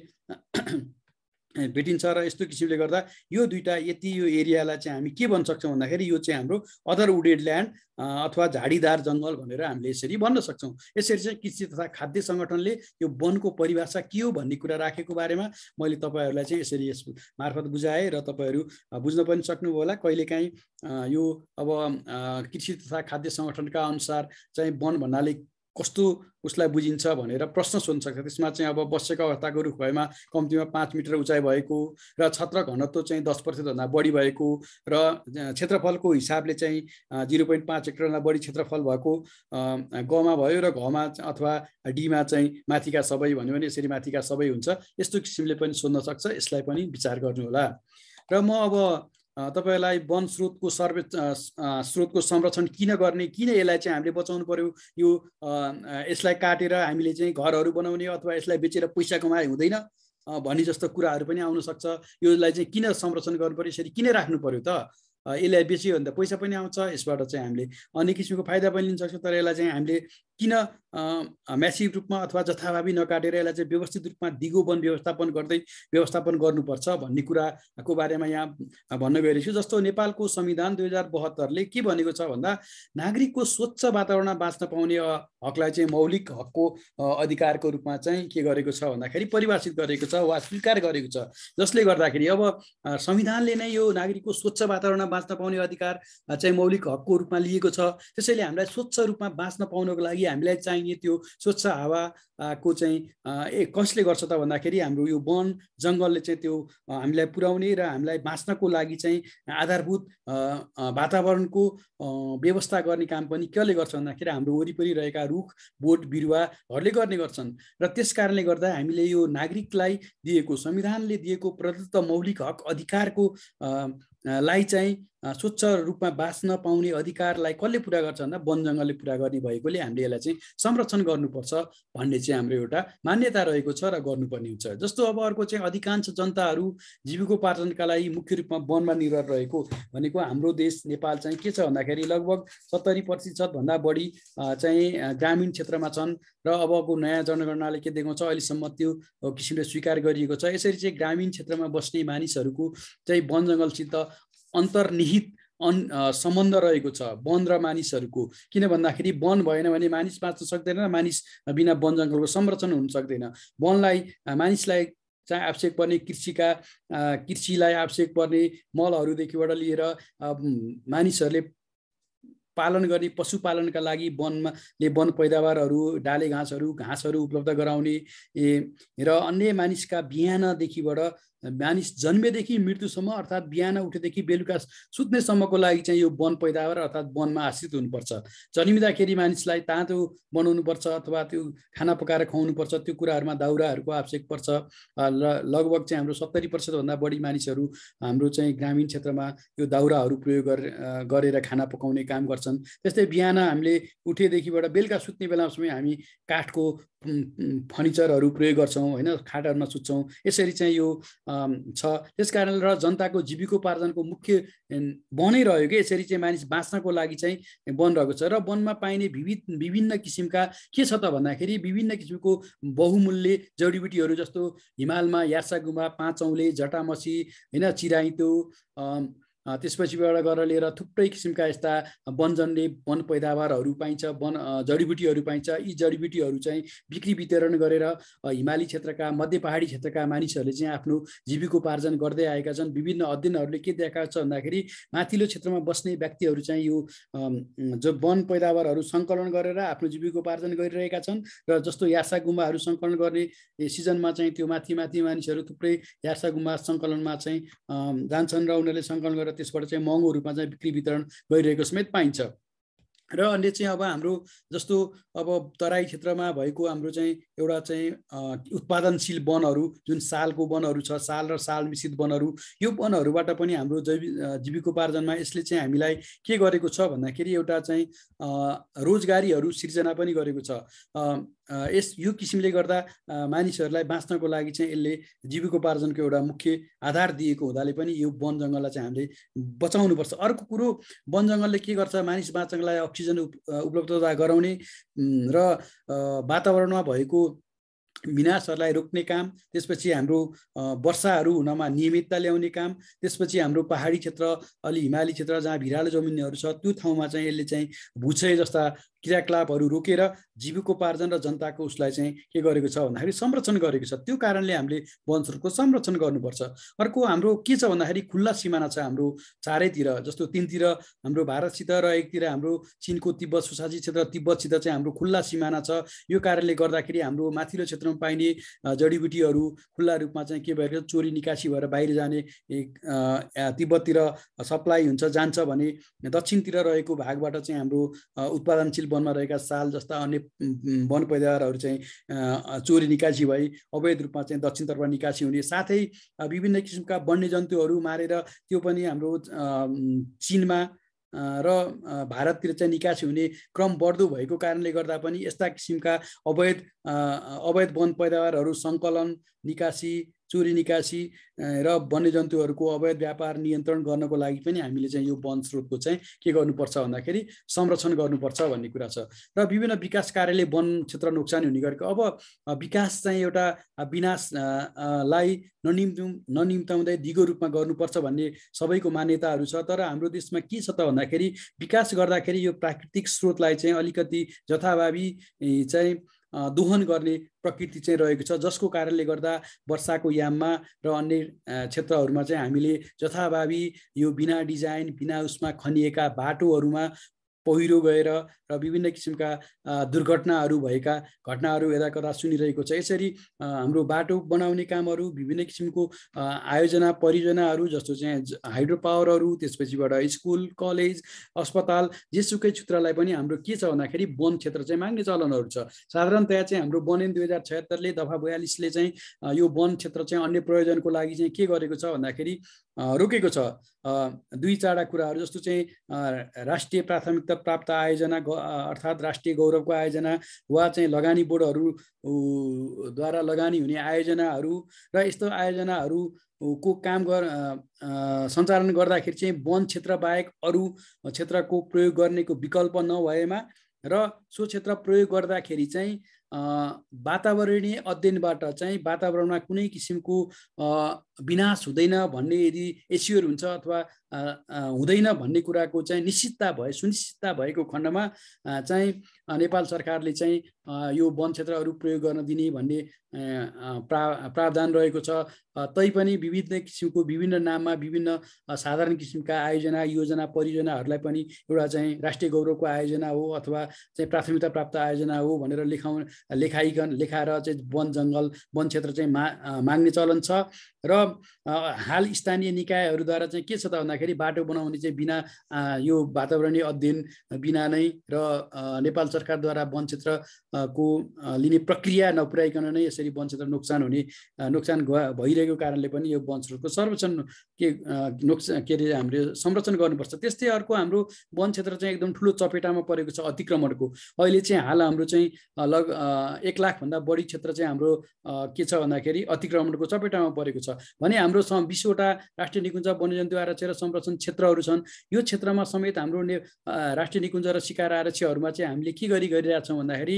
भेटिन्छ र यस्तो किसिमले गर्दा यो दुइटा यति यो एरियालाई चाहिँ हामी के भन्न सक्छौँ भन्दाखेरि यो चाहिँ हाम्रो अदर वुडेड ल्यान्ड अथवा झाडीदार जङ्गल भनेर हामीले यसरी भन्न सक्छौँ यसरी चाहिँ कृषि तथा खाद्य सङ्गठनले यो वनको परिभाषा के हो भन्ने कुरा राखेको बारेमा मैले तपाईँहरूलाई चाहिँ यसरी यस मार्फत बुझाएँ र तपाईँहरू बुझ्न पनि सक्नुभयो होला कहिलेकाहीँ यो अब कृषि तथा खाद्य सङ्गठनका अनुसार चाहिँ वन भन्नाले कस्तो उसलाई बुझिन्छ भनेर प्रश्न सोध्न सक्छ त्यसमा चाहिँ अब बसेको अवस्थाको रुख भएमा कम्तीमा पाँच मिटर उचाइ भएको र छत्र घनत्व चाहिँ दस प्रतिशतभन्दा बढी भएको र क्षेत्रफलको हिसाबले चाहिँ जिरो पोइन्ट पाँच हेक्टरभन्दा बढी क्षेत्रफल भएको गमा भयो र घमा अथवा डीमा चाहिँ माथिका सबै भन्यो भने यसरी माथिका सबै हुन्छ यस्तो किसिमले पनि सोध्न सक्छ यसलाई पनि विचार गर्नुहोला र म अब तपाईँलाई वन स्रोतको सर्वे स्रोतको संरक्षण किन गर्ने किन यसलाई चाहिँ हामीले बचाउनु पऱ्यो यो यसलाई काटेर हामीले चाहिँ घरहरू बनाउने अथवा यसलाई बेचेर पैसा कमाए हुँदैन भन्ने जस्तो कुराहरू पनि आउन सक्छ योलाई चाहिँ किन संरक्षण गर्नु पऱ्यो यसरी किन राख्नु पऱ्यो त यसलाई बेच्यो भने त पैसा पनि आउँछ यसबाट चाहिँ हामीले अनेक किसिमको फाइदा पनि लिन सक्छौँ तर यसलाई चाहिँ हामीले किन म्यासिभ रूपमा अथवा जथाभावी नकाटेर यसलाई चाहिँ व्यवस्थित रूपमा दिगो वन व्यवस्थापन गर्दै व्यवस्थापन गर्नुपर्छ भन्ने कुराको बारेमा यहाँ भन्न गइरहेको छु जस्तो नेपालको संविधान दुई हजार बहत्तरले के भनेको छ भन्दा नागरिकको स्वच्छ वातावरणमा बाँच्न पाउने हकलाई चाहिँ मौलिक हकको अधिकारको रूपमा चाहिँ के गरेको छ भन्दाखेरि परिभाषित गरेको छ वा स्वीकार गरेको छ जसले गर्दाखेरि अब संविधानले नै यो नागरिकको स्वच्छ वातावरणमा बाँच्न पाउने अधिकार चाहिँ मौलिक हकको रूपमा लिएको छ त्यसैले हामीलाई स्वच्छ रूपमा बाँच्न पाउनको लागि हामीलाई चाहिने त्यो स्वच्छ हावा को चाहिँ ए कसले गर्छ त भन्दाखेरि हाम्रो यो वन जङ्गलले चाहिँ त्यो हामीलाई पुर्याउने र हामीलाई बाँच्नको लागि चाहिँ आधारभूत वातावरणको व्यवस्था गर्ने काम पनि कसले गर्छ भन्दाखेरि हाम्रो वरिपरि रहेका रुख बोट बिरुवाहरूले गर्ने गर्छन् र त्यस कारणले गर्दा हामीले यो नागरिकलाई दिएको संविधानले दिएको प्रदत्त मौलिक हक अधिकारको लाई चाहिँ स्वच्छ रूपमा बाँच्न पाउने अधिकारलाई कसले पुरा गर्छ भन्दा वनजङ्गलले जङ्गलले पुरा गर्ने भएकोले हामीले यसलाई चाहिँ संरक्षण गर्नुपर्छ भन्ने चाहिँ हाम्रो एउटा मान्यता रहेको छ र गर्नुपर्ने हुन्छ जस्तो अब अर्को चाहिँ अधिकांश जनताहरू जीविकोपार्जनका लागि मुख्य रूपमा वनमा निर्भर रहेको भनेको हाम्रो देश नेपाल चाहिँ के छ भन्दाखेरि लगभग सत्तरी प्रतिशतभन्दा बढी चाहिँ ग्रामीण क्षेत्रमा छन् र अबको नयाँ जनगणनाले के देखाउँछ अहिलेसम्म त्यो किसिमले स्वीकार गरिएको छ यसरी चाहिँ ग्रामीण क्षेत्रमा बस्ने मानिसहरूको चाहिँ वन जङ्गलसित अन्तर्निहित अन् सम्बन्ध रहेको छ वन र मानिसहरूको किन भन्दाखेरि वन भएन भने मानिस बाँच्न सक्दैन र मानिस बिना वन जङ्गलको संरक्षण हुन सक्दैन वनलाई मानिसलाई चाहिँ आवश्यक पर्ने कृषिका कृषिलाई आवश्यक पर्ने मलहरूदेखिबाट लिएर मानिसहरूले पालन गर्ने पशुपालनका लागि वनमाले वन पैदावारहरू डाले घाँसहरू घाँसहरू उपलब्ध गराउने र अन्य मानिसका बिहानदेखिबाट मानिस जन्मेदेखि मृत्युसम्म अर्थात् बिहान उठेदेखि बेलुका सुत्नेसम्मको लागि चाहिँ यो वन पैदावार अर्थात् वनमा आश्रित हुनुपर्छ जन्मिँदाखेरि मानिसलाई तातो बनाउनुपर्छ अथवा त्यो खाना पकाएर खुवाउनुपर्छ त्यो कुराहरूमा दाउराहरूको आवश्यक पर्छ ल लगभग चाहिँ हाम्रो सत्तरी प्रतिशतभन्दा बढी मानिसहरू हाम्रो चाहिँ ग्रामीण क्षेत्रमा यो दाउराहरू प्रयोग गरेर खाना पकाउने काम गर्छन् त्यस्तै बिहान हामीले उठेदेखिबाट बेलुका सुत्ने बेलासम्म हामी काठको फर्निचरहरू प्रयोग गर्छौँ होइन खाटहरूमा सुत्छौँ यसरी चाहिँ यो छ त्यस कारणले र जनताको जीविकोपार्जनको मुख्य वनै रह्यो कि यसरी चाहिँ मानिस बाँच्नको लागि चाहिँ वन रहेको छ र वनमा पाइने विविध विभिन्न किसिमका के छ त भन्दाखेरि विभिन्न किसिमको बहुमूल्य जडीबुटीहरू जस्तो हिमालमा यासा गुम्बा पाँचौँले जटामसी होइन चिराइतो त्यसपछिबाट गरेर लिएर थुप्रै किसिमका यस्ता वनजनले वन पैदावारहरू पाइन्छ वन जडीबुटीहरू पाइन्छ यी जडीबुटीहरू चाहिँ बिक्री वितरण गरेर हिमाली क्षेत्रका मध्य पहाडी क्षेत्रका मानिसहरूले चाहिँ आफ्नो जीविकोपार्जन गर्दै आएका छन् विभिन्न अध्ययनहरूले के देखाएको छ भन्दाखेरि माथिल्लो क्षेत्रमा बस्ने व्यक्तिहरू चाहिँ यो जो वन पैदावारहरू सङ्कलन गरेर आफ्नो जीविकोपार्जन गरिरहेका छन् र जस्तो यासा गुम्बाहरू सङ्कलन गर्ने सिजनमा चाहिँ त्यो माथि माथि मानिसहरू थुप्रै यासा गुम्बा सङ्कलनमा चाहिँ जान्छन् र उनीहरूले सङ्कलन गरेर त्यसबाट चाहिँ महँगो रूपमा चाहिँ बिक्री वितरण गरिरहेको समेत पाइन्छ र अन्य चाहिँ अब हाम्रो जस्तो अब तराई क्षेत्रमा भएको हाम्रो चाहिँ एउटा चाहिँ उत्पादनशील वनहरू जुन सालको वनहरू छ साल र साल मिश्रित वनहरू यो वनहरूबाट पनि हाम्रो जैवि जीविकोपार्जनमा यसले चाहिँ हामीलाई के गरेको छ भन्दाखेरि एउटा चाहिँ रोजगारीहरू सिर्जना पनि गरेको छ यस यो किसिमले गर्दा मानिसहरूलाई बाँच्नको लागि चाहिँ यसले जीविकोपार्जनको एउटा मुख्य आधार दिएको हुँदाले पनि यो वन जङ्गललाई चाहिँ हामीले बचाउनुपर्छ अर्को कुरो वन जङ्गलले के गर्छ मानिस बाँच्नलाई अक्सिजन उप उपलब्धता गराउने र वातावरणमा भएको विनाशहरूलाई रोक्ने काम त्यसपछि हाम्रो वर्षाहरू हुनमा नियमितता ल्याउने काम त्यसपछि हाम्रो पहाडी क्षेत्र अलि हिमाली क्षेत्र जहाँ भिरालो जमिनहरू छ त्यो ठाउँमा चाहिँ यसले चाहिँ भुसै जस्ता क्रियाकलापहरू रोकेर जीविकोपार्जन र जनताको उसलाई चाहिँ के गरेको छ भन्दाखेरि संरक्षण गरेको छ त्यो कारणले हामीले वन संरक्षण गर्नुपर्छ अर्को हाम्रो के छ भन्दाखेरि खुल्ला सिमाना छ हाम्रो चारैतिर जस्तो तिनतिर हाम्रो भारतसित र एकतिर हाम्रो चिनको तिब्बत सुशासित क्षेत्र तिब्बतसित चाहिँ हाम्रो खुल्ला सिमाना छ यो कारणले गर्दाखेरि हाम्रो माथिल्लो क्षेत्रमा पाइने जडीबुटीहरू खुल्ला रूपमा चाहिँ के भएको चोरी निकासी भएर बाहिर जाने तिब्बततिर सप्लाई हुन्छ जान्छ भने दक्षिणतिर रहेको भागबाट चाहिँ हाम्रो उत्पादनशील वनमा रहेका साल जस्ता अन्य वन पैदावारहरू चाहिँ चोरी निकासी भई अवैध रूपमा चाहिँ दक्षिणतर्फ निकासी हुने साथै विभिन्न किसिमका वन्यजन्तुहरू मारेर त्यो पनि हाम्रो चिनमा र भारततिर चाहिँ निकासी हुने क्रम बढ्दो भएको कारणले गर्दा पनि यस्ता किसिमका अवैध अवैध वन पैदावारहरू सङ्कलन निकासी चोरी निकासी र वन्यजन्तुहरूको अवैध व्यापार नियन्त्रण गर्नको लागि पनि हामीले चाहिँ यो वन स्रोतको चाहिँ के गर्नुपर्छ भन्दाखेरि संरक्षण गर्नुपर्छ भन्ने कुरा छ र विभिन्न विकास कार्यले वन क्षेत्र नोक्सानी हुने गरेको अब विकास चाहिँ एउटा विनाशलाई लाई ननिम्तु ननिम्ताउँदै दिगो रूपमा गर्नुपर्छ भन्ने सबैको मान्यताहरू छ तर हाम्रो देशमा के छ त भन्दाखेरि विकास गर्दाखेरि यो प्राकृतिक स्रोतलाई चाहिँ अलिकति जथाभावी चाहिँ दोहन गर्ने प्रकृति चाहिँ रहेको छ जसको कारणले गर्दा वर्षाको याममा र अन्य क्षेत्रहरूमा चाहिँ हामीले जथाभावी यो बिना डिजाइन बिना उसमा खनिएका बाटोहरूमा पहिरो गएर र विभिन्न किसिमका दुर्घटनाहरू भएका घटनाहरू यता कता सुनिरहेको छ यसरी हाम्रो बाटो बनाउने कामहरू विभिन्न किसिमको आयोजना परियोजनाहरू जस्तो चाहिँ हाइड्रो पावरहरू त्यसपछिबाट स्कुल कलेज अस्पताल जेसुकै क्षेत्रलाई पनि हाम्रो के छ भन्दाखेरि वन क्षेत्र चाहिँ माग्ने चलनहरू छ साधारणतया चाहिँ हाम्रो वन दुई हजार छत्तरले दफा बयालिसले चाहिँ यो वन क्षेत्र चाहिँ अन्य प्रयोजनको लागि चाहिँ के गरेको छ भन्दाखेरि रोकेको छ दुई चारवटा कुराहरू जस्तो चाहिँ राष्ट्रिय प्राथमिकता प्राप्त आयोजना अर्थात् राष्ट्रिय गौरवको आयोजना वा चाहिँ लगानी द्वारा लगानी हुने आयोजनाहरू र यस्तो आयोजनाहरू को काम गर सञ्चालन गर्दाखेरि चाहिँ वन क्षेत्र बाहेक अरू क्षेत्रको प्रयोग गर्नेको विकल्प नभएमा र सो क्षेत्र प्रयोग गर्दाखेरि चाहिँ वातावरणीय अध्ययनबाट चाहिँ वातावरणमा कुनै किसिमको विनाश हुँदैन भन्ने यदि एस्योर हुन्छ अथवा हुँदैन भन्ने कुराको चाहिँ निश्चितता भए सुनिश्चितता भएको खण्डमा चाहिँ नेपाल सरकारले चाहिँ यो वन क्षेत्रहरू प्रयोग गर्न दिने भन्ने प्रा प्रावधान रहेको छ तैपनि विभिन्न किसिमको विभिन्न नाममा विभिन्न साधारण किसिमका आयोजना योजना परियोजनाहरूलाई पनि एउटा चाहिँ राष्ट्रिय गौरवको आयोजना हो अथवा चाहिँ प्राथमिकता प्राप्त आयोजना हो भनेर लेखाउ लेखाइकन लेखाएर चाहिँ वन जङ्गल वन क्षेत्र चाहिँ मा माग्ने चलन छ र हाल स्थानीय निकायहरूद्वारा चाहिँ के छ त भन्दाखेरि बाटो बनाउने चाहिँ बिना यो वातावरणीय अध्ययन बिना नै र नेपाल सरकारद्वारा वन क्षेत्रको लिने प्रक्रिया नपुर्याइकन नै यसरी वन क्षेत्र नोक्सान हुने नोक्सान भइरहेको कारणले पनि यो वन स्रोतको संरक्षण के नोक्सान के अरे हामीले संरक्षण गर्नुपर्छ त्यस्तै अर्को हाम्रो वन क्षेत्र चाहिँ एकदम ठुलो चपेटामा परेको छ अतिक्रमणको अहिले चाहिँ हाल हाम्रो चाहिँ लग एक लाखभन्दा बढी क्षेत्र चाहिँ हाम्रो के छ भन्दाखेरि अतिक्रमणको चपेटामा परेको छ छ भने हाम्रोसँग बिसवटा राष्ट्रिय निकुञ्ज वन्यजन्तु आरक्ष र संरक्षण क्षेत्रहरू छन् यो क्षेत्रमा समेत हाम्रो राष्ट्रिय निकुञ्ज र शिकार आरक्षहरूमा चाहिँ हामीले के गरी गरिरहेछौँ भन्दाखेरि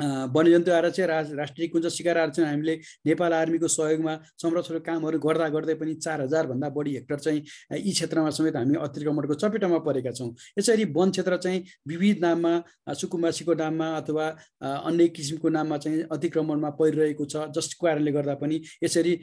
वनजन्तु आएर चाहिँ राज राष्ट्रिय कुञ्ज सिकार आएर चाहिँ हामीले नेपाल आर्मीको सहयोगमा संरक्षण कामहरू गर्दा गर्दै पनि चार हजारभन्दा बढी हेक्टर चाहिँ यी क्षेत्रमा समेत हामी अतिक्रमणको चपेटामा परेका छौँ यसरी वन क्षेत्र चाहिँ विविध नाममा सुकुम्बासीको नाममा अथवा अन्य किसिमको नाममा चाहिँ अतिक्रमणमा परिरहेको छ जसको कारणले गर्दा पनि यसरी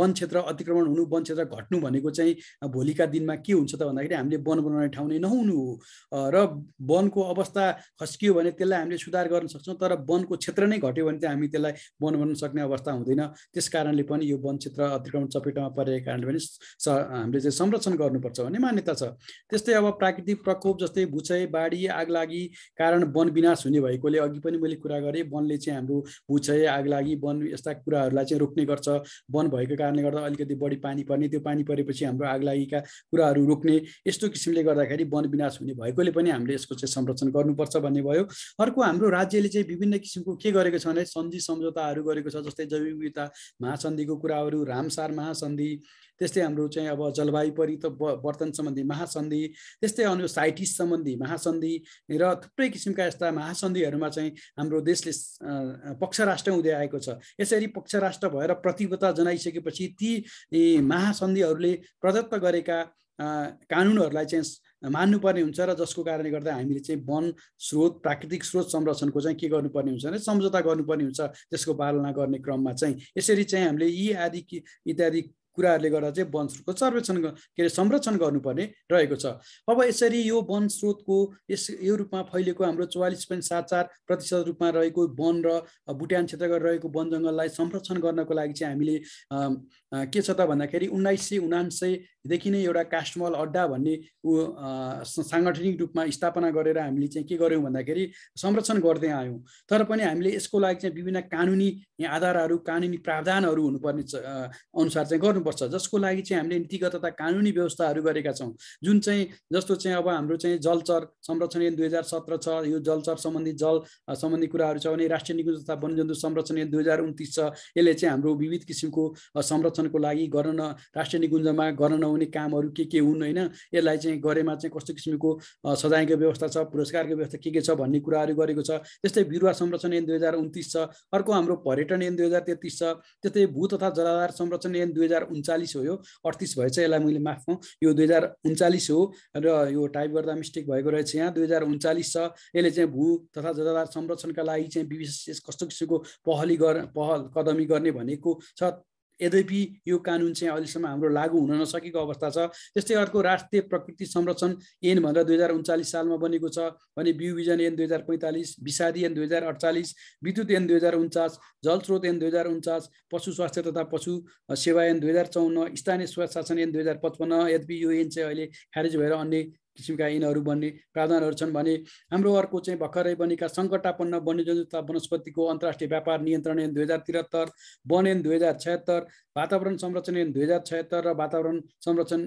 वन क्षेत्र अतिक्रमण हुनु वन क्षेत्र घट्नु भनेको चाहिँ भोलिका दिनमा के हुन्छ त भन्दाखेरि हामीले वन बनाउने ठाउँ नै नहुनु हो र वनको अवस्था खस्कियो भने त्यसलाई हामीले सुधार गर्न गर्न सक्छौँ तर वनको क्षेत्र नै घट्यो भने चाहिँ हामी त्यसलाई वन बन्न सक्ने अवस्था हुँदैन त्यस कारणले पनि यो वन क्षेत्र अतिक्रमण चपेटामा परेको कारणले पनि हामीले चाहिँ संरक्षण गर्नुपर्छ भन्ने मान्यता छ त्यस्तै अब प्राकृतिक प्रकोप जस्तै भुचै बाढी आगलागी कारण वन विनाश हुने भएकोले अघि पनि मैले कुरा गरेँ वनले चाहिँ हाम्रो भुचै आगलागी वन यस्ता कुराहरूलाई चाहिँ रोक्ने गर्छ वन भएको कारणले गर्दा अलिकति बढी पानी पर्ने त्यो पानी परेपछि हाम्रो आगलागीका कुराहरू रोक्ने यस्तो किसिमले गर्दाखेरि वन विनाश हुने भएकोले पनि हामीले यसको चाहिँ संरक्षण गर्नुपर्छ भन्ने भयो अर्को हाम्रो राज्य राज्यले चाहिँ विभिन्न किसिमको के गरेको छ भने सन्धि सम्झौताहरू गरेको छ जस्तै जैविक विविधता महासन्धिको कुराहरू रामसार महासन्धि त्यस्तै हाम्रो चाहिँ अब जलवायु परिवर्तन वर्तन सम्बन्धी महासन्धि त्यस्तै अनु साइटिस सम्बन्धी महासन्धि र थुप्रै किसिमका यस्ता महासन्धिहरूमा चाहिँ हाम्रो देशले पक्ष राष्ट्र हुँदै आएको छ यसरी पक्ष राष्ट्र भएर प्रतिबद्धता जनाइसकेपछि ती महासन्धिहरूले प्रदत्त गरेका कानुनहरूलाई चाहिँ मान्नुपर्ने हुन्छ र जसको कारणले गर्दा हामीले चाहिँ वन स्रोत प्राकृतिक स्रोत संरक्षणको चाहिँ के गर्नुपर्ने हुन्छ भने सम्झौता गर्नुपर्ने हुन्छ त्यसको पालना गर्ने क्रममा चाहिँ यसरी चाहिँ हामीले यी आदि इत्यादि कुराहरूले गर्दा चाहिँ वन स्रोतको सर्वेक्षण के अरे संरक्षण गर्नुपर्ने रहेको छ अब यसरी यो वन स्रोतको यस यो रूपमा फैलिएको हाम्रो चौवालिस पोइन्ट सात चार प्रतिशत रूपमा रहेको वन र भुटान क्षेत्र रहेको वन जङ्गललाई संरक्षण गर्नको लागि चाहिँ हामीले के छ त भन्दाखेरि उन्नाइस सय उनान्सयदेखि नै एउटा कास्टमल अड्डा भन्ने ऊ साङ्गठनिक रूपमा स्थापना गरेर हामीले चाहिँ के गर्यौँ भन्दाखेरि संरक्षण गर्दै आयौँ तर पनि हामीले यसको लागि चाहिँ विभिन्न कानुनी आधारहरू कानुनी प्रावधानहरू हुनुपर्ने अनुसार चाहिँ गर्नु गर्नुपर्छ जसको लागि चाहिँ हामीले नीतिगत तथा कानुनी व्यवस्थाहरू गरेका छौँ जुन चाहिँ जस्तो चाहिँ अब हाम्रो चाहिँ जलचर संरक्षण ऐन दुई हजार सत्र छ यो जलचर सम्बन्धी जल सम्बन्धी कुराहरू छ भने राष्ट्रिय निकुञ्ज तथा वनजन्तु संरक्षण ऐन दुई हजार उन्तिस छ यसले चाहिँ हाम्रो विविध किसिमको संरक्षणको लागि गर्न न राष्ट्रिय निकुञ्जमा गर्न नहुने कामहरू के के हुन् होइन यसलाई चाहिँ गरेमा चाहिँ कस्तो किसिमको सजायको व्यवस्था छ पुरस्कारको व्यवस्था के के छ भन्ने कुराहरू गरेको छ त्यस्तै बिरुवा संरक्षण ऐन दुई हजार उन्तिस छ अर्को हाम्रो पर्यटन ऐन दुई हजार तेत्तिस छ त्यस्तै भू तथा जलाधार संरक्षण ऐन दुई हजार उन्चालिस हो यो अडतिस भएछ यसलाई मैले माफ यो दुई हजार उन्चालिस हो र यो टाइप गर्दा मिस्टेक भएको रहेछ यहाँ दुई हजार उन्चालिस छ यसले चाहिँ भू तथा जताधार संरक्षणका लागि चाहिँ विशेष कस्तो किसिमको पहली गर पहल कदमी गर्ने भनेको छ यद्यपि यो कानुन चाहिँ अहिलेसम्म हाम्रो लागू हुन नसकेको अवस्था छ त्यस्तै अर्को राष्ट्रिय प्रकृति संरक्षण ऐन भनेर दुई हजार उन्चालिस सालमा बनेको छ भने बिउ बिजन ऐन दुई हजार पैँतालिस विषादी ऐन दुई हजार अडचालिस विद्युत ऐन दुई हजार उन्चास जलस्रोत ऐन दुई हजार उन्चास पशु स्वास्थ्य तथा पशु सेवा ऐन दुई हजार चौन्न स्थानीय स्वास्थ्य शासन ऐन दुई हजार पचपन्न यद्यपि यो ऐन चाहिँ अहिले खारेज भएर अन्य किसिमका यिनीहरू बन्ने प्रावधानहरू छन् भने हाम्रो अर्को चाहिँ भर्खरै बनेका सङ्कटापन्न वन्यजन्तु तथा वनस्पतिको अन्तर्राष्ट्रिय व्यापार नियन्त्रण ऐन दुई हजार त्रिहत्तर वन ऐन दुई हजार छत्तर वातावरण संरक्षण ऐन दुई हजार छयत्तर र वातावरण संरक्षण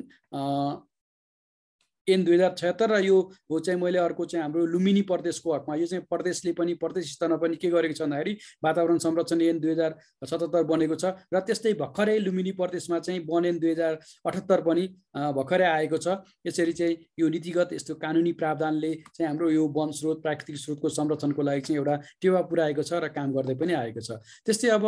एन दुई हजार छत्तर र यो हो चाहिँ मैले अर्को चाहिँ हाम्रो लुम्बिनी प्रदेशको हकमा यो चाहिँ प्रदेशले पनि प्रदेश स्तरमा पनि के गरेको छ भन्दाखेरि वातावरण संरक्षण एन दुई हजार सतहत्तर बनेको छ र त्यस्तै भर्खरै लुम्बिनी प्रदेशमा चाहिँ वन एन दुई हजार अठहत्तर पनि भर्खरै आएको छ यसरी चाहिँ यो नीतिगत यस्तो कानुनी प्रावधानले चाहिँ हाम्रो यो वन स्रोत प्राकृतिक स्रोतको संरक्षणको लागि चाहिँ एउटा टेवा पुऱ्याएको छ र काम गर्दै पनि आएको छ त्यस्तै अब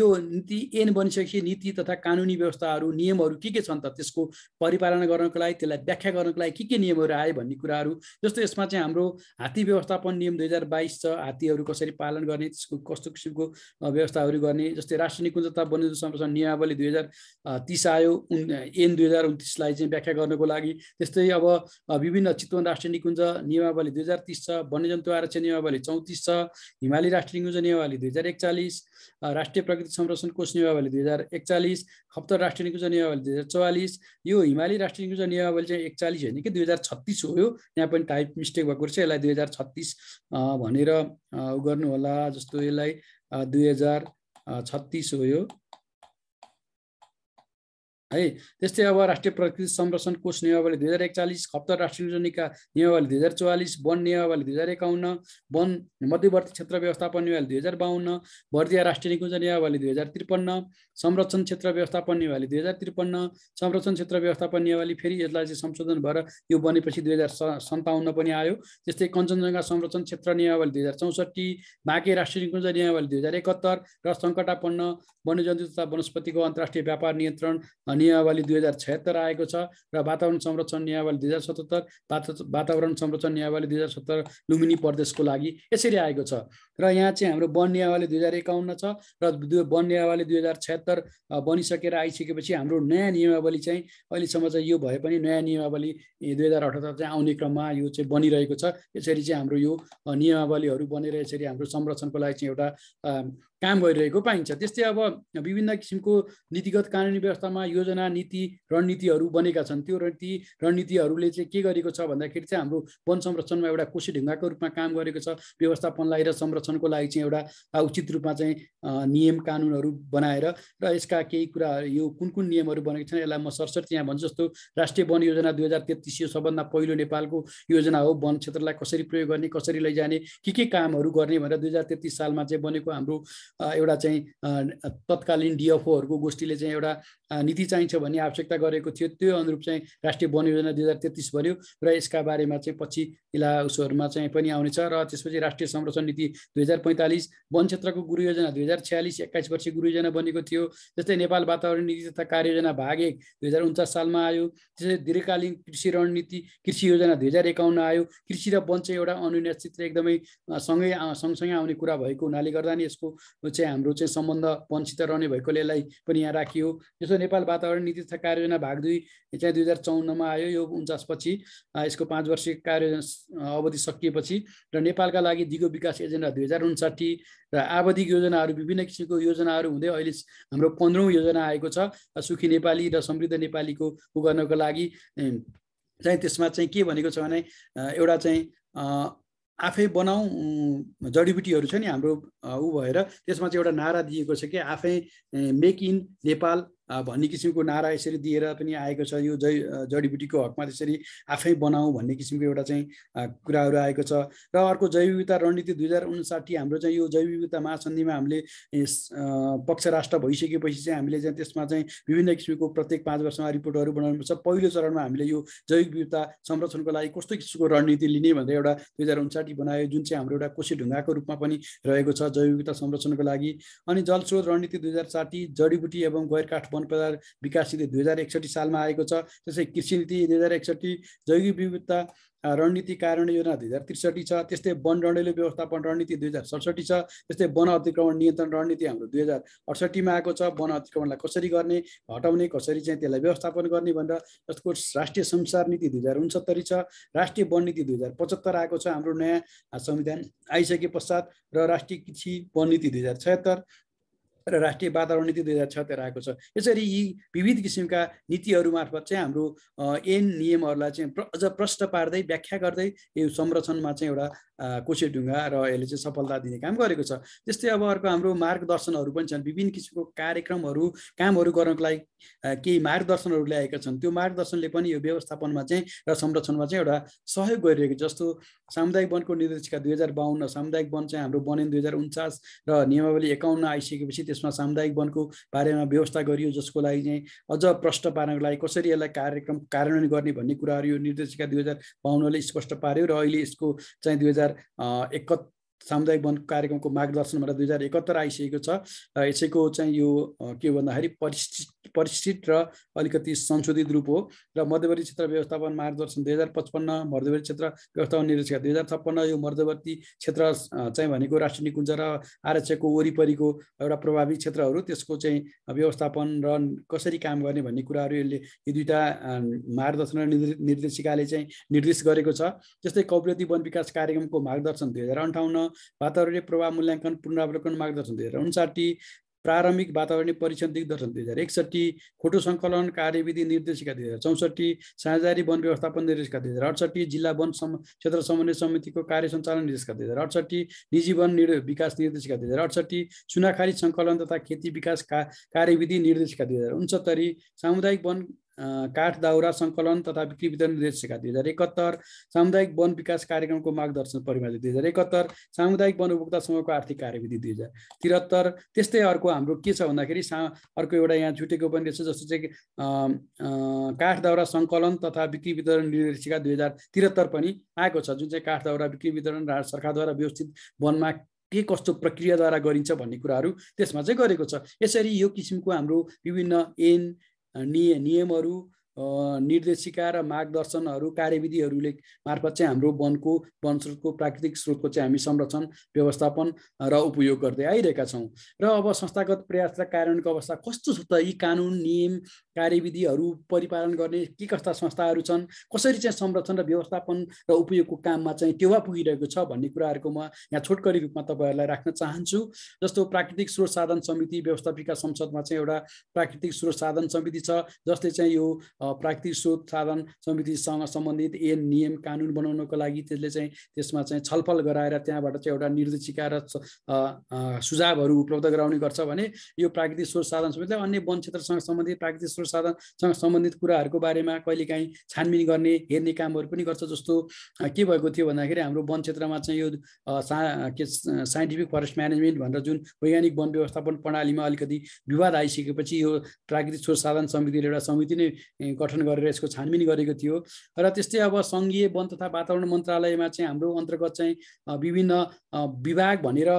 यो नीति एन बनिसके नीति तथा कानुनी व्यवस्थाहरू नियमहरू के के छन् त त्यसको परिपालन गर्नको लागि त्यसलाई व्याख्या गर्नको लागि के के नियमहरू आए भन्ने कुराहरू जस्तो यसमा चाहिँ हाम्रो हात्ती व्यवस्थापन नियम दुई हजार बाइस छ हात्तीहरू कसरी पालन गर्ने त्यसको कस्तो किसिमको व्यवस्थाहरू गर्ने जस्तै राष्ट्रिय निकुञ्ज तथा वन्यजन्तु संरक्षण नियमावली दुई हजार तिस आयो उन एन दुई हजार उन्तिसलाई चाहिँ व्याख्या गर्नको लागि त्यस्तै अब विभिन्न चितवन राष्ट्रिय निकुञ्ज नियमावली दुई हजार तिस छ वन्यजन्तु आरक्षण नियमावली चौतिस छ हिमाली राष्ट्रिय निकुञ्ज नियमावली दुई हजार एकचालिस राष्ट्रिय प्रकृति संरक्षण कोष नियमावली दुई हजार एकचालिस खप्तर राष्ट्रिय निकुञ्ज नियमावली दुई हजार चौवालिस यो हिमाली राष्ट्रिय निकुञ्ज नियमावली चाहिँ एकचालिस होइन कि दुई हजार छत्तिस हो यो यहाँ पनि टाइप मिस्टेक भएको रहेछ यसलाई दुई हजार छत्तिस भनेर गर्नु होला जस्तो यसलाई दुई हजार छत्तिस हो यो है त्यस्तै अब राष्ट्रिय प्रकृति संरक्षण कोष नियमावली दुई हजार एकचालिस खप्तर राष्ट्रिय नियोजनीका नियमावली दुई हजार चौवालिस वन नियमावली दुई हजार एकाउन्न वन मध्यवर्ती क्षेत्र व्यवस्थापन नियमावली दुई हजार बाहन्न भर्दिया राष्ट्रिय निकुञ्ज नियमावली दुई हजार त्रिपन्न संरक्षण क्षेत्र व्यवस्थापन नियमावली दुई हजार त्रिपन्न संरक्षण क्षेत्र व्यवस्थापन नियमावली फेरि यसलाई चाहिँ संशोधन भएर यो बनेपछि दुई हजार सन्ताउन्न पनि आयो त्यस्तै कञ्चनजङ्घा संरक्षण क्षेत्र नियमावली दुई हजार चौसठी बाँके राष्ट्रिय निकुञ्ज नियमावली दुई हजार एकहत्तर र सङ्कटापन्न वन्यजन्तु तथा वनस्पतिको अन्तर्राष्ट्रिय व्यापार नियन्त्रण नियमावली दुई हजार छत्तर आएको छ र वातावरण संरक्षण नियावली दुई हजार सतहत्तर वातावरण संरक्षण नियावली दुई हजार सत्तर लुम्बिनी प्रदेशको लागि यसरी आएको छ र यहाँ चाहिँ हाम्रो वन नियमावली दुई हजार एकाउन्न छ र वन नियमावली दुई हजार छत्तर बनिसकेर आइसकेपछि हाम्रो नयाँ नियमावली चाहिँ अहिलेसम्म चाहिँ यो भए पनि नयाँ नियमावली दुई हजार अठहत्तर चाहिँ आउने क्रममा यो चाहिँ बनिरहेको छ यसरी चाहिँ हाम्रो यो नियमावलीहरू बनेर यसरी हाम्रो संरक्षणको लागि चाहिँ एउटा काम गरिरहेको पाइन्छ त्यस्तै अब विभिन्न किसिमको नीतिगत कानुनी व्यवस्थामा योजना नीति रणनीतिहरू बनेका छन् त्यो रणनीति रणनीतिहरूले चाहिँ के गरेको छ भन्दाखेरि चाहिँ हाम्रो वन संरक्षणमा एउटा कोसी ढुङ्गाको रूपमा काम गरेको छ व्यवस्थापनलाई र संरक्षणको लागि चाहिँ एउटा उचित रूपमा चाहिँ नियम कानुनहरू बनाएर र यसका केही कुरा यो कुन कुन नियमहरू बनेको छन् यसलाई म सरसर्ती यहाँ भन्छु जस्तो राष्ट्रिय वन योजना दुई हजार तेत्तिस यो सबभन्दा पहिलो नेपालको योजना हो वन क्षेत्रलाई कसरी प्रयोग गर्ने कसरी लैजाने के के कामहरू गर्ने भनेर दुई हजार तेत्तिस सालमा चाहिँ बनेको हाम्रो एउटा चाहिँ तत्कालीन डिएफओहरूको गोष्ठीले चाहिँ एउटा नीति चाहिन्छ भन्ने आवश्यकता गरेको थियो त्यो अनुरूप चाहिँ राष्ट्रिय वन योजना दुई हजार तेत्तिस भन्यो र यसका बारेमा चाहिँ पछि इला उसहरूमा चाहिँ पनि आउनेछ र त्यसपछि राष्ट्रिय संरक्षण नीति दुई हजार पैँतालिस वन क्षेत्रको गुरु योजना दुई हजार छ्यालिस एक्काइस वर्ष गुरु योजना बनेको थियो जस्तै नेपाल वातावरण नीति तथा कार्ययोजना भाग एक दुई हजार उन्चास सालमा आयो त्यसै दीर्घकालीन कृषि रणनीति कृषि योजना दुई हजार एकाउन्न आयो कृषि र वन चाहिँ एउटा अनुनिश्चित र एकदमै सँगै सँगसँगै आउने कुरा भएको हुनाले गर्दा नि यसको चाहिँ हाम्रो चाहिँ सम्बन्ध वनसित रहने भएकोले यसलाई पनि यहाँ राखियो यसो नेपाल वातावरण नीति तथा कार्ययोजना भाग दुई चाहिँ दुई हजार चौन्नमा आयो यो उन्चास पछि यसको पाँच वर्षीय कार्ययोजना अवधि सकिएपछि र नेपालका लागि दिगो विकास एजेन्डा दुई हजार उन्साठी र आवधिक योजनाहरू विभिन्न किसिमको योजनाहरू हुँदै अहिले हाम्रो पन्ध्रौँ योजना आएको छ सुखी नेपाली र समृद्ध नेपालीको ऊ गर्नको लागि चाहिँ त्यसमा चाहिँ के भनेको छ भने एउटा चाहिँ आफै बनाऊ जडीबुटीहरू छ नि हाम्रो ऊ भएर त्यसमा चाहिँ एउटा नारा दिएको छ कि आफै मेक इन नेपाल भन्ने किसिमको नारा यसरी दिएर पनि आएको छ यो जै जडीबुटीको हकमा त्यसरी आफै बनाऊ भन्ने किसिमको एउटा चाहिँ कुराहरू आएको छ र अर्को जैविकता रणनीति दुई हजार उन्साठी हाम्रो चाहिँ यो जैविकता महासन्धिमा हामीले पक्ष राष्ट्र भइसकेपछि चाहिँ हामीले चाहिँ त्यसमा चाहिँ विभिन्न किसिमको प्रत्येक पाँच वर्षमा रिपोर्टहरू बनाउनुपर्छ पहिलो चरणमा हामीले यो जैविक विविधता संरक्षणको लागि कस्तो किसिमको रणनीति लिने भनेर एउटा दुई हजार उन्साठी बनायो जुन चाहिँ हाम्रो एउटा कोसी ढुङ्गाको रूपमा पनि रहेको छ जैविकता संरक्षणको लागि अनि जलस्रोत रणनीति दुई हजार साठी जडीबुटी एवं गैर काठ वन विकास नीति दुई हजार एकसठी सालमा आएको छ त्यसै कृषि नीति दुई हजार एकसठी जैविक विविधता रणनीति कार्यान्वयन योजना दुई हजार त्रिसठी छ त्यस्तै वन डडेलो व्यवस्थापन रणनीति दुई हजार सडसठी छ त्यस्तै वन अतिक्रमण नियन्त्रण रणनीति हाम्रो दुई हजार अडसठीमा आएको छ वन अतिक्रमणलाई कसरी गर्ने हटाउने कसरी चाहिँ त्यसलाई व्यवस्थापन गर्ने भनेर जसको राष्ट्रिय संसार नीति दुई हजार उन्सत्तरी छ राष्ट्रिय वन नीति दुई हजार पचहत्तर आएको छ हाम्रो नयाँ संविधान आइसके पश्चात र राष्ट्रिय कृषि वन नीति दुई हजार छयत्तर र राष्ट्रिय वातावरण नीति दुई हजार छत्तर आएको छ यसरी यी विविध किसिमका नीतिहरू मार्फत चाहिँ हाम्रो एन नियमहरूलाई चाहिँ अझ प्रष्ट पार्दै व्याख्या गर्दै यो संरक्षणमा चाहिँ एउटा कोसे ढुङ्गा र यसले चाहिँ सफलता दिने काम गरेको छ त्यस्तै अब अर्को हाम्रो मार्गदर्शनहरू पनि छन् विभिन्न किसिमको कार्यक्रमहरू कामहरू गर्नको लागि केही मार्गदर्शनहरू ल्याएका छन् त्यो मार्गदर्शनले पनि यो व्यवस्थापनमा चाहिँ र संरक्षणमा चाहिँ एउटा सहयोग गरिरहेको जस्तो सामुदायिक वनको निर्देशिका दुई हजार बाहन्न सामुदायिक वन चाहिँ हाम्रो बनेन दुई हजार उन्चास र नियमावली एकाउन्न आइसकेपछि त्यसमा सामुदायिक वनको बारेमा व्यवस्था गरियो जसको लागि चाहिँ अझ प्रष्ट पार्नको लागि कसरी यसलाई कार्यक्रम कार्यान्वयन गर्ने भन्ने कुराहरू यो निर्देशिका दुई हजार बाहन्नले स्पष्ट पार्यो र अहिले यसको चाहिँ दुई हजार सामुदायिक वन कार्यक्रमको मार्गदर्शनबाट दुई हजार एकहत्तर आइसकेको छ यसैको चाहिँ यो के भन्दाखेरि परिष्ठ परिचित र अलिकति संशोधित रूप हो र मध्यवर्ती क्षेत्र व्यवस्थापन मार्गदर्शन दुई हजार पचपन्न मध्यवर्ती क्षेत्र व्यवस्थापन निर्देशिका दुई हजार छप्पन्न यो मध्यवर्ती क्षेत्र चाहिँ भनेको राष्ट्रिय निकुञ्ज र आरक्षको वरिपरिको एउटा प्रभावी क्षेत्रहरू त्यसको चाहिँ व्यवस्थापन र कसरी काम गर्ने भन्ने कुराहरू यसले यो दुईवटा मार्गदर्शन र निर्देशिकाले चाहिँ निर्देश गरेको छ त्यस्तै कौपरेती वन विकास कार्यक्रमको मार्गदर्शन दुई हजार अन्ठाउन्न वातावरणीय प्रभाव मूल्याङ्कन पुनरावलोकन मार्गदर्शन दुई हजार उन्साठी प्रारम्भिक वातावरणीय परीक्षण दिग्दर्शन दुई हजार एकसट्ठी खोटो सङ्कलन कार्यविधि निर्देशिका दुई हजार चौसठी साझारी वन व्यवस्थापन निर्देशिका दुई हजार अडसट्ठी जिल्ला वन सम क्षेत्र समन्वय समितिको कार्य सञ्चालन निर्देशिका दुई हजार अडसट्ठी निजी वन विकास निर्देशिका दुई हजार अडसट्ठी सुनाखारी सङ्कलन तथा खेती विकास का कार्यविधि निर्देशिका दुई हजार उन्सत्तरी सामुदायिक वन काठ दाउरा सङ्कलन तथा बिक्री वितरण निर्देशिका दुई हजार एकहत्तर सामुदायिक वन विकास कार्यक्रमको मार्गदर्शन परिमार्जन दुई हजार एकहत्तर सामुदायिक वन उपभोक्ता समूहको आर्थिक कार्यविधि दुई हजार त्रिहत्तर त्यस्तै अर्को हाम्रो के छ भन्दाखेरि सा अर्को एउटा यहाँ छुटेको पनि रहेछ जस्तो चाहिँ काठ दाउरा सङ्कलन तथा बिक्री वितरण निर्देशिका दुई हजार त्रिहत्तर पनि आएको छ जुन चाहिँ काठ दाउरा बिक्री वितरण राज्य सरकारद्वारा व्यवस्थित वनमा के कस्तो प्रक्रियाद्वारा गरिन्छ भन्ने कुराहरू त्यसमा चाहिँ गरेको छ यसरी यो किसिमको हाम्रो विभिन्न एन ನಿಯಮರು निर्देशिका र मार्गदर्शनहरू कार्यविधिहरूले मार्फत चाहिँ हाम्रो वनको वन स्रोतको प्राकृतिक स्रोतको चाहिँ हामी संरक्षण व्यवस्थापन र उपयोग गर्दै आइरहेका छौँ र अब संस्थागत प्रयास र कार्यान्वयनको अवस्था कस्तो छ त यी कानुन नियम कार्यविधिहरू परिपालन गर्ने के कस्ता संस्थाहरू छन् कसरी चाहिँ संरक्षण र व्यवस्थापन र उपयोगको काममा चाहिँ टेवा पुगिरहेको छ भन्ने कुराहरूको म यहाँ छोटकरी रूपमा तपाईँहरूलाई राख्न चाहन्छु जस्तो प्राकृतिक स्रोत साधन समिति व्यवस्थापिका संसदमा चाहिँ एउटा प्राकृतिक स्रोत साधन समिति छ जसले चाहिँ यो प्राकृतिक स्रोत साधन समितिसँग सम्बन्धित ऐन नियम कानुन बनाउनको लागि त्यसले चाहिँ त्यसमा चाहिँ छलफल गराएर त्यहाँबाट चाहिँ एउटा निर्देशिका र सुझावहरू उपलब्ध गराउने गर्छ भने यो प्राकृतिक स्रोत साधन समिति अन्य वन क्षेत्रसँग सम्बन्धित प्राकृतिक स्रोत साधनसँग सम्बन्धित कुराहरूको बारेमा कहिलेकाहीँ छानबिन गर्ने हेर्ने कामहरू पनि गर्छ जस्तो के भएको थियो भन्दाखेरि हाम्रो वन क्षेत्रमा चाहिँ यो साइन्टिफिक फरेस्ट म्यानेजमेन्ट भनेर जुन वैज्ञानिक वन व्यवस्थापन प्रणालीमा अलिकति विवाद आइसकेपछि यो प्राकृतिक स्रोत साधन समितिले एउटा समिति नै गठन गरेर यसको छानबिन गरेको थियो र त्यस्तै अब सङ्घीय वन तथा वातावरण मन्त्रालयमा चाहिँ हाम्रो अन्तर्गत चाहिँ विभिन्न विभाग भनेर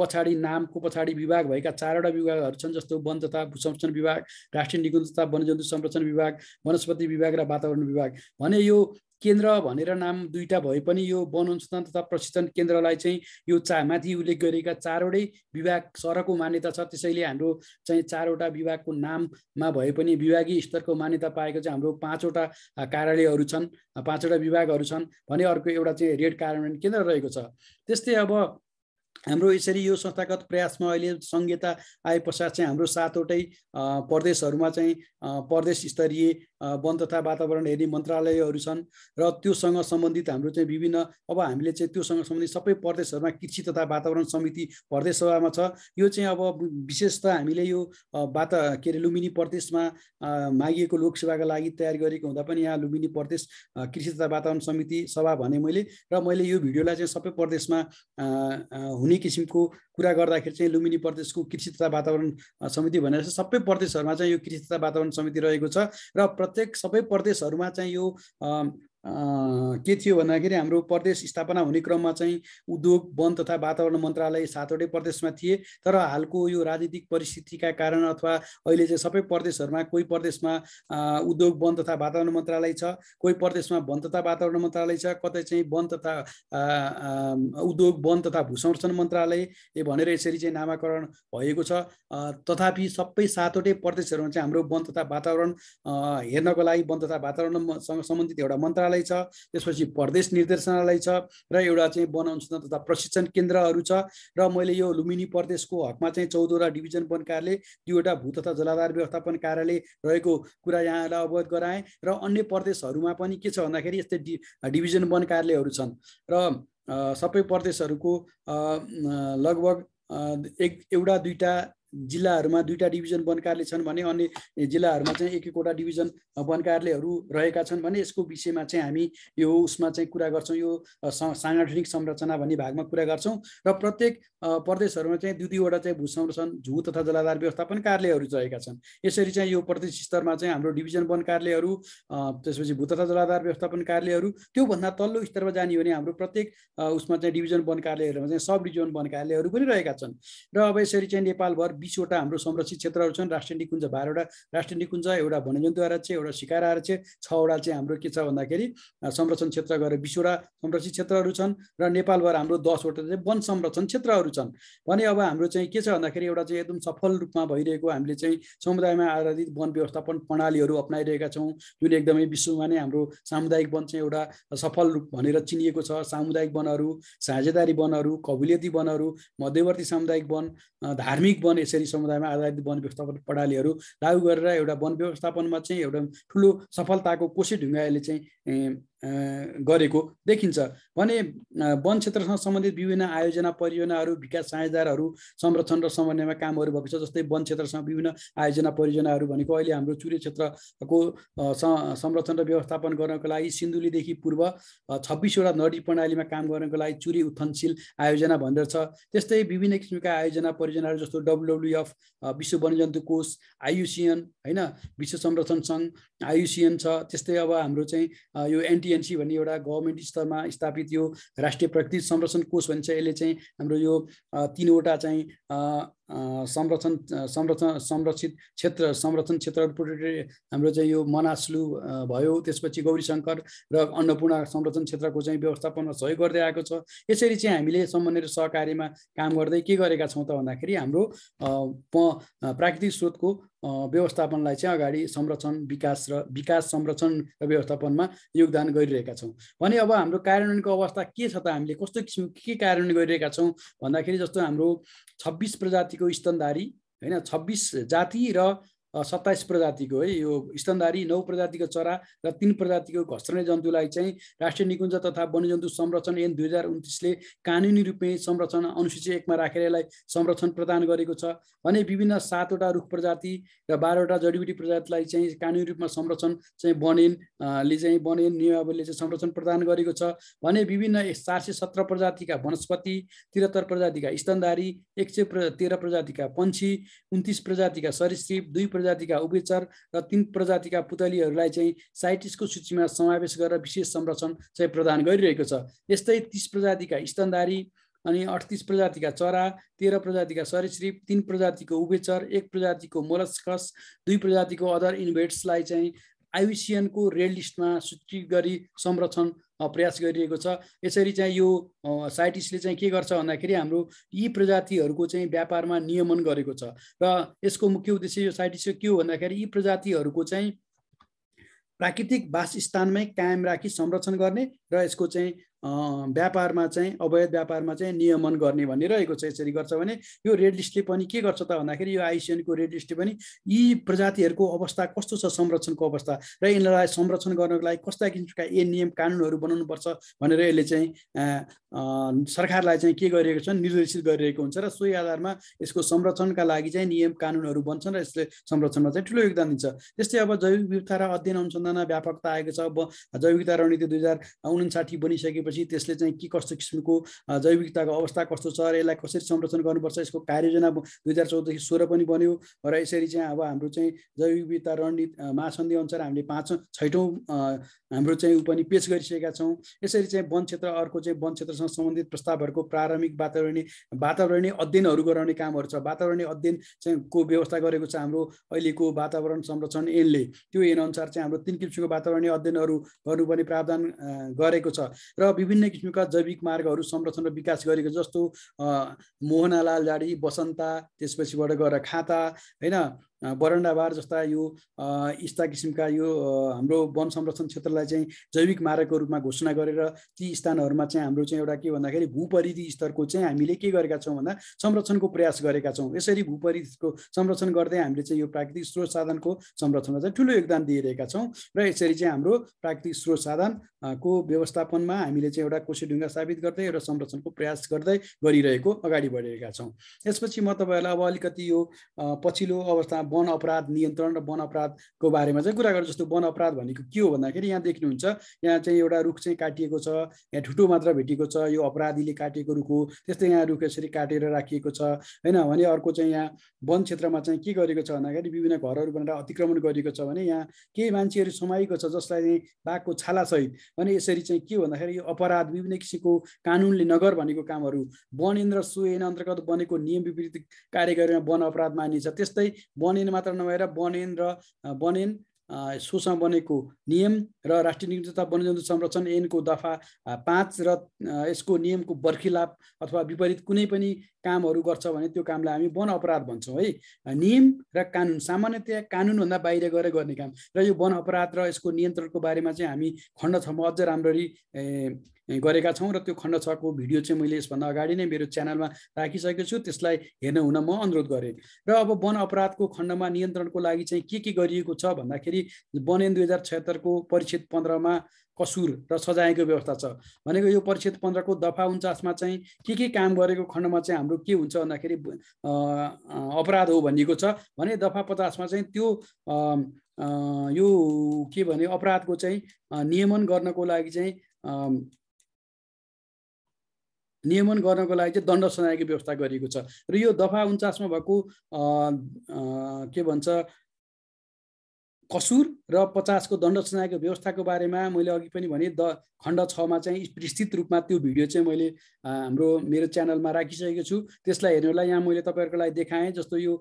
पछाडि नामको पछाडि विभाग भएका चारवटा विभागहरू छन् जस्तो वन तथा संरक्षण विभाग राष्ट्रिय निकुञ्ज तथा वनजन्तु संरक्षण विभाग वनस्पति विभाग र वातावरण विभाग भने यो केन्द्र भनेर नाम दुईवटा भए पनि यो वन तथा प्रशिक्षण केन्द्रलाई चाहिँ यो चा माथि उल्लेख गरेका चारवटै विभाग सरको मान्यता छ त्यसैले हाम्रो चाहिँ चारवटा विभागको नाममा भए पनि विभागीय स्तरको मान्यता पाएको चाहिँ हाम्रो पाँचवटा कार्यालयहरू छन् पाँचवटा विभागहरू छन् भने अर्को एउटा चाहिँ रेड कार्यान्वयन केन्द्र रहेको छ त्यस्तै अब हाम्रो यसरी यो संस्थागत प्रयासमा अहिले संहिता आए पश्चात चाहिँ हाम्रो सातवटै प्रदेशहरूमा चाहिँ प्रदेश स्तरीय वन तथा वातावरण हेर्ने मन्त्रालयहरू छन् र त्योसँग सम्बन्धित हाम्रो चाहिँ विभिन्न अब हामीले चाहिँ त्योसँग सम्बन्धित सबै प्रदेशहरूमा कृषि तथा वातावरण समिति प्रदेश सभामा छ यो चाहिँ अब विशेष त हामीले यो वाता के अरे लुम्बिनी प्रदेशमा मागिएको लोकसेवाका लागि तयार गरेको हुँदा पनि यहाँ लुम्बिनी प्रदेश कृषि तथा वातावरण समिति सभा भने मैले र मैले यो भिडियोलाई चाहिँ सबै प्रदेशमा हुने किसिमको कुरा गर्दाखेरि चाहिँ लुम्बिनी प्रदेशको कृषि तथा वातावरण समिति भनेर सबै प्रदेशहरूमा चाहिँ यो कृषि तथा वातावरण समिति रहेको छ र प्रत्येक सबै प्रदेशहरूमा चाहिँ यो के थियो भन्दाखेरि हाम्रो प्रदेश स्थापना हुने क्रममा चाहिँ उद्योग वन तथा वातावरण मन्त्रालय सातवटै प्रदेशमा थिए तर हालको यो राजनीतिक परिस्थितिका कारण अथवा अहिले चाहिँ सबै प्रदेशहरूमा कोही प्रदेशमा उद्योग वन तथा वातावरण मन्त्रालय छ कोही प्रदेशमा वन तथा वातावरण मन्त्रालय छ कतै चाहिँ वन तथा उद्योग वन तथा भूसंरक्षण मन्त्रालय भनेर यसरी चाहिँ नामाकरण भएको छ तथापि सबै सातवटै प्रदेशहरूमा चाहिँ हाम्रो वन तथा वातावरण हेर्नको लागि वन तथा वातावरणसँग सम्बन्धित एउटा मन्त्रालय निर्देशनालय छ त्यसपछि प्रदेश निर्देशनालय छ र एउटा चाहिँ वन अनुसन्धान तथा प्रशिक्षण केन्द्रहरू छ र मैले यो लुम्बिनी प्रदेशको हकमा चाहिँ चौधवटा डिभिजन वन कार्यालय दुईवटा भू तथा जलाधार व्यवस्थापन कार्यालय रहेको कुरा यहाँलाई अवगत गराएँ र अन्य प्रदेशहरूमा पनि के छ भन्दाखेरि यस्तै डि डिभिजन वन कार्यालयहरू छन् र सबै प्रदेशहरूको लगभग एक एउटा दुईवटा जिल्लाहरूमा दुईवटा डिभिजन वन कार्यालय छन् भने अन्य जिल्लाहरूमा चाहिँ एक एकवटा डिभिजन वन कार्यालयहरू रहेका छन् भने यसको विषयमा चाहिँ हामी यो उसमा चाहिँ कुरा गर्छौँ यो साङ्गठनिक संरचना भन्ने भागमा कुरा गर्छौँ र प्रत्येक प्रदेशहरूमा चाहिँ दुई दुईवटा चाहिँ भू संरक्षण झू तथा जलाधार व्यवस्थापन कार्यालयहरू रहेका छन् यसरी चाहिँ यो प्रदेश स्तरमा चाहिँ हाम्रो डिभिजन वन कार्यालयहरू त्यसपछि भू तथा जलाधार व्यवस्थापन कार्यालयहरू त्योभन्दा तल्लो स्तरमा जाने हो भने हाम्रो प्रत्येक उसमा चाहिँ डिभिजन वन कार्यालयहरूमा चाहिँ सब डिभिजन वन कार्यालयहरू पनि रहेका छन् र अब यसरी चाहिँ नेपालभर बिसवटा हाम्रो संरक्षित क्षेत्रहरू छन् राष्ट्रिय निकुञ्ज बाह्रवटा राष्ट्रिय निकुञ्ज एउटा वनजन्तु आरक्ष एउटा शिकार आरक्ष छवटा चाहिँ हाम्रो के छ भन्दाखेरि संरक्षण क्षेत्र गएर बिसवटा संरक्षित क्षेत्रहरू छन् र नेपालभर हाम्रो दसवटा चाहिँ वन संरक्षण क्षेत्रहरू छन् भने अब हाम्रो चाहिँ के छ भन्दाखेरि एउटा चाहिँ एकदम सफल रूपमा भइरहेको हामीले चाहिँ समुदायमा आधारित वन व्यवस्थापन प्रणालीहरू अप्नाइरहेका छौँ जुन एकदमै विश्वमा नै हाम्रो सामुदायिक वन चाहिँ एउटा सफल रूप भनेर चिनिएको छ सामुदायिक वनहरू साझेदारी वनहरू कबुलियती वनहरू मध्यवर्ती सामुदायिक वन धार्मिक वन यसरी समुदायमा आधारित वन व्यवस्थापन प्रणालीहरू लागू गरेर एउटा वन व्यवस्थापनमा चाहिँ एउटा ठुलो सफलताको कोसी ढुङ्गाले चाहिँ गरेको देखिन्छ भने वन क्षेत्रसँग सम्बन्धित विभिन्न आयोजना परियोजनाहरू विकास साझेदारहरू संरक्षण र समन्वयमा कामहरू भएको छ जस्तै वन क्षेत्रसँग विभिन्न आयोजना परियोजनाहरू भनेको अहिले हाम्रो चुरे क्षेत्रको संरक्षण र व्यवस्थापन गर्नको लागि सिन्धुलीदेखि पूर्व छब्बिसवटा नदी प्रणालीमा काम गर्नको लागि चुरी उत्थनशील आयोजना भनेर छ त्यस्तै विभिन्न किसिमका आयोजना परियोजनाहरू जस्तो डब्लुडब्लुएफ विश्व वन्यजन्तु कोष आयुसिएन होइन विश्व संरक्षण सङ्घ आयुसिएन छ त्यस्तै अब हाम्रो चाहिँ यो एनटिएन एजेन्सी भन्ने एउटा गभर्मेन्ट स्तरमा स्थापित यो राष्ट्रिय प्रकृति संरक्षण कोष भन्छ यसले चाहिँ हाम्रो यो तिनवटा चाहिँ संरक्षण संरक्षण संरक्षित क्षेत्र संरक्षण क्षेत्रहरूपट्टि हाम्रो चाहिँ यो मनास्लु भयो त्यसपछि गौरी र अन्नपूर्ण संरक्षण क्षेत्रको चाहिँ व्यवस्थापनमा सहयोग गर्दै आएको छ यसरी चाहिँ हामीले समन्वय सहकार्यमा काम गर्दै के गरेका छौँ त भन्दाखेरि हाम्रो प प्राकृतिक स्रोतको व्यवस्थापनलाई चाहिँ अगाडि संरक्षण विकास र विकास संरक्षण र व्यवस्थापनमा योगदान गरिरहेका छौँ भने अब हाम्रो कार्यान्वयनको अवस्था के छ त हामीले कस्तो किसिम के कार्यान्वयन गरिरहेका छौँ भन्दाखेरि जस्तो हाम्रो छब्बिस प्रजाति जातिको स्तनधारी होइन छब्बिस जाति र सत्ताइस प्रजातिको है यो स्तनधारी नौ प्रजातिको चरा र तिन प्रजातिको घस्रने जन्तुलाई चाहिँ राष्ट्रिय निकुञ्ज तथा वन्यजन्तु संरक्षण एन दुई हजार उन्तिसले कानुनी रूपमै संरक्षण अनुसूची एकमा राखेर यसलाई संरक्षण प्रदान गरेको छ भने विभिन्न सातवटा रुख प्रजाति र बाह्रवटा जडीबुटी प्रजातिलाई चाहिँ कानुनी रूपमा संरक्षण चाहिँ वनले चाहिँ वन नियमावलीले चाहिँ संरक्षण प्रदान गरेको छ भने विभिन्न चार सय सत्र प्रजातिका वनस्पति त्रिहत्तर प्रजातिका स्तनधारी एक सय तेह्र प्रजातिका पन्छी उन्तिस प्रजातिका सरीसृप दुई प्रजातिका उभयचर र तिन प्रजातिका पुतलीहरूलाई चाहिँ साइटिसको सूचीमा समावेश गरेर विशेष संरक्षण चाहिँ प्रदान गरिरहेको छ यस्तै तिस प्रजातिका स्तनधारी अनि अठतिस प्रजातिका चरा तेह्र प्रजातिका सरीसृप तिन प्रजातिको उभयचर एक प्रजातिको मोलस्कस दुई प्रजातिको अदर इन्भेट्सलाई चाहिँ आयुसियनको रेड लिस्टमा सूची गरी संरक्षण प्रयास गरिरहेको छ यसरी चाहिँ यो साइटिस्टले चाहिँ के गर्छ भन्दाखेरि हाम्रो यी प्रजातिहरूको चाहिँ व्यापारमा नियमन गरेको छ र यसको मुख्य उद्देश्य यो साइटिस्ट के हो भन्दाखेरि यी प्रजातिहरूको चाहिँ प्राकृतिक वासस्थानमै कायम राखी संरक्षण गर्ने र यसको चाहिँ व्यापारमा चाहिँ अवैध व्यापारमा चाहिँ नियमन गर्ने भनिरहेको छ यसरी गर्छ भने यो रेड लिस्टले पनि के गर्छ त भन्दाखेरि यो आइसिएनको रेड लिस्टले पनि यी प्रजातिहरूको अवस्था कस्तो छ संरक्षणको अवस्था र यिनीहरूलाई संरक्षण गर्नको लागि कस्ता किसिमका ए नियम कानुनहरू बनाउनुपर्छ भनेर यसले चाहिँ सरकारलाई चाहिँ के गरिरहेको छ निर्देशित गरिरहेको हुन्छ र सोही आधारमा यसको संरक्षणका लागि चाहिँ नियम कानुनहरू बन्छन् र यसले संरक्षणमा चाहिँ ठुलो योगदान दिन्छ त्यस्तै अब जैविक विविधता र अध्ययन अनुसन्धानमा व्यापकता आएको छ अब जैविकता रणनीति दुई हजार उन्साठी बनिसकेपछि त्यसले चाहिँ के कस्तो किसिमको जैविकताको अवस्था कस्तो छ र यसलाई कसरी संरक्षण गर्नुपर्छ यसको कार्ययोजना दुई हजार चौधदेखि सोह्र पनि बन्यो र यसरी चाहिँ अब हाम्रो चाहिँ जैविक विविधता रणनीति महासन्धि अनुसार हामीले पाँच छैटौँ हाम्रो चाहिँ ऊ पनि पेस गरिसकेका छौँ यसरी चाहिँ वन क्षेत्र अर्को चाहिँ वन क्षेत्रसँग सम्बन्धित प्रस्तावहरूको प्रारम्भिक वातावरणीय वातावरणीय अध्ययनहरू गराउने कामहरू छ वातावरणीय अध्ययन चाहिँ को व्यवस्था गरेको छ हाम्रो अहिलेको वातावरण संरक्षण ऐनले त्यो ऐन अनुसार चाहिँ हाम्रो तिन किसिमको वातावरणीय अध्ययनहरू गर्नुपर्ने प्रावधान गरेको छ र विभिन्न किसिमका जैविक मार्गहरू संरक्षण र विकास गरेको जस्तो मोहनालाल जाडी बसन्ता त्यसपछिबाट गएर खाता होइन बरन्डाबार जस्ता यो यस्ता किसिमका यो हाम्रो वन संरक्षण क्षेत्रलाई चाहिँ जैविक मार्गको रूपमा घोषणा गरेर ती स्थानहरूमा चाहिँ हाम्रो चाहिँ एउटा के भन्दाखेरि भूपरिधि स्तरको चाहिँ हामीले के गरेका छौँ भन्दा संरक्षणको प्रयास गरेका छौँ यसरी भूपरिधिको संरक्षण गर्दै हामीले चाहिँ यो प्राकृतिक स्रोत साधनको संरक्षणमा चाहिँ ठुलो योगदान दिइरहेका छौँ र यसरी चाहिँ हाम्रो प्राकृतिक स्रोत साधनको व्यवस्थापनमा हामीले चाहिँ एउटा ढुङ्गा साबित गर्दै एउटा संरक्षणको प्रयास गर्दै गरिरहेको अगाडि बढिरहेका छौँ यसपछि म तपाईँहरूलाई अब अलिकति यो पछिल्लो अवस्था वन अपराध नियन्त्रण र वन अपराधको बारेमा चाहिँ कुरा गर्छ जस्तो वन अपराध भनेको के हो भन्दाखेरि यहाँ देख्नुहुन्छ यहाँ चाहिँ एउटा रुख चाहिँ काटिएको छ यहाँ ठुटो मात्र भेटिएको छ यो अपराधीले काटिएको रुख हो त्यस्तै यहाँ रुख यसरी काटेर राखिएको छ होइन भने अर्को चाहिँ यहाँ वन क्षेत्रमा चाहिँ के गरेको छ भन्दाखेरि विभिन्न घरहरू बनाएर अतिक्रमण गरिएको छ भने यहाँ केही मान्छेहरू समाएको छ जसलाई चाहिँ बाघको छालासहित भने यसरी चाहिँ के भन्दाखेरि यो अपराध विभिन्न किसिमको कानुनले नगर भनेको कामहरू वन इन्द्र सुएन अन्तर्गत बनेको नियम विपरीत कार्य गरेर वन अपराध मानिन्छ त्यस्तै वन बनिन मात्र नभएर बनेन र बनेन सोसँग बनेको नियम र राष्ट्रिय निकुञ्ज तथा वन्यजन्तु संरक्षण ऐनको दफा पाँच र यसको नियमको बर्खिलाप अथवा विपरीत कुनै पनि कामहरू गर्छ भने त्यो कामलाई हामी वन अपराध भन्छौँ है नियम र कानुन सामान्यतया कानुनभन्दा बाहिर गएर गर्ने काम र यो वन अपराध र यसको नियन्त्रणको बारेमा चाहिँ हामी खण्ड छमा अझ राम्ररी गरेका छौँ र त्यो खण्ड छको भिडियो चाहिँ मैले यसभन्दा अगाडि नै मेरो च्यानलमा राखिसकेको छु त्यसलाई हेर्न हुन म अनुरोध गरेँ र अब वन अपराधको खण्डमा नियन्त्रणको लागि चाहिँ के के गरिएको छ भन्दाखेरि भन्दाखेरि बनेन दुई हजार छत्तरको परिच्छेद पन्ध्रमा कसुर र सजायको व्यवस्था छ भनेको यो परिच्छेद पन्ध्रको दफा उन्चासमा चाहिँ के के काम गरेको खण्डमा चाहिँ हाम्रो के हुन्छ भन्दाखेरि अपराध हो भनिएको छ भने दफा पचासमा चाहिँ त्यो यो के भने अपराधको चाहिँ नियमन गर्नको लागि चाहिँ नियमन गर्नको लागि चाहिँ दण्ड सजायको व्यवस्था गरिएको छ र यो दफा उन्चासमा भएको के भन्छ कसुर र पचासको दण्ड सजायको व्यवस्थाको बारेमा मैले अघि पनि भने द खण्ड छमा चाहिँ विस्तृत रूपमा त्यो भिडियो चाहिँ मैले हाम्रो मेरो च्यानलमा राखिसकेको छु त्यसलाई हेर्नुलाई यहाँ मैले तपाईँहरूको लागि देखाएँ जस्तो यो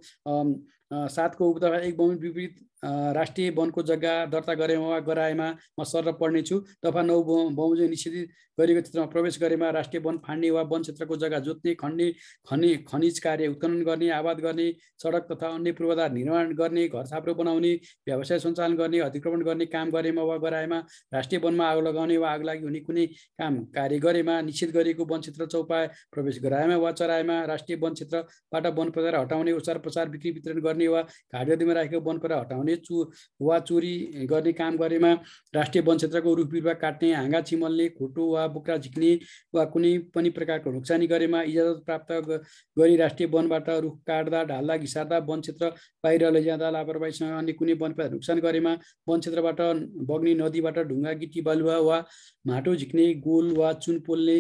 सातको उपत एक बहु विपरीत राष्ट्रिय वनको जग्गा दर्ता गरेमा वा गराएमा म सर पढ्नेछु दफा नौ बमोजिम निषेधित गरिएको क्षेत्रमा प्रवेश गरेमा राष्ट्रिय वन फाँड्ने वा वन क्षेत्रको जग्गा जोत्ने खन्ने खनि खनिज कार्य उत्खनन गर्ने आबाद गर्ने सडक तथा अन्य पूर्वाधार निर्माण गर्ने घर छाप्रो बनाउने व्यवसाय सञ्चालन गर्ने अतिक्रमण गर्ने काम गरेमा वा गराएमा राष्ट्रिय वनमा आगो लगाउने वा आग लागि हुने कुनै काम कार्य गरेमा निश्चित गरिएको वन क्षेत्र चौपा प्रवेश गराएमा वा चराएमा राष्ट्रिय वन क्षेत्रबाट वन पदार्थ हटाउने उपचार प्रचार बिक्री वितरण गर्ने वा घाटगतिमा राखेको वन पदार्थ हटाउने गर्ने चु वा चोरी गर्ने काम गरेमा राष्ट्रिय वन क्षेत्रको रुख बिरुवा काट्ने हाँगा छिमल्ने खुटो वा बोक्रा झिक्ने वा कुनै पनि प्रकारको नोक्सानी गरेमा इजाजत प्राप्त गरी राष्ट्रिय वनबाट रुख काट्दा ढाल्दा घिसार्दा वन क्षेत्र बाहिर लैजाँदा लापरवाहीसँग अन्य कुनै वन नोक्सान गरेमा वन क्षेत्रबाट बग्ने नदीबाट ढुङ्गा गिटी बालुवा वा माटो झिक्ने गोल वा चुन पोल्ने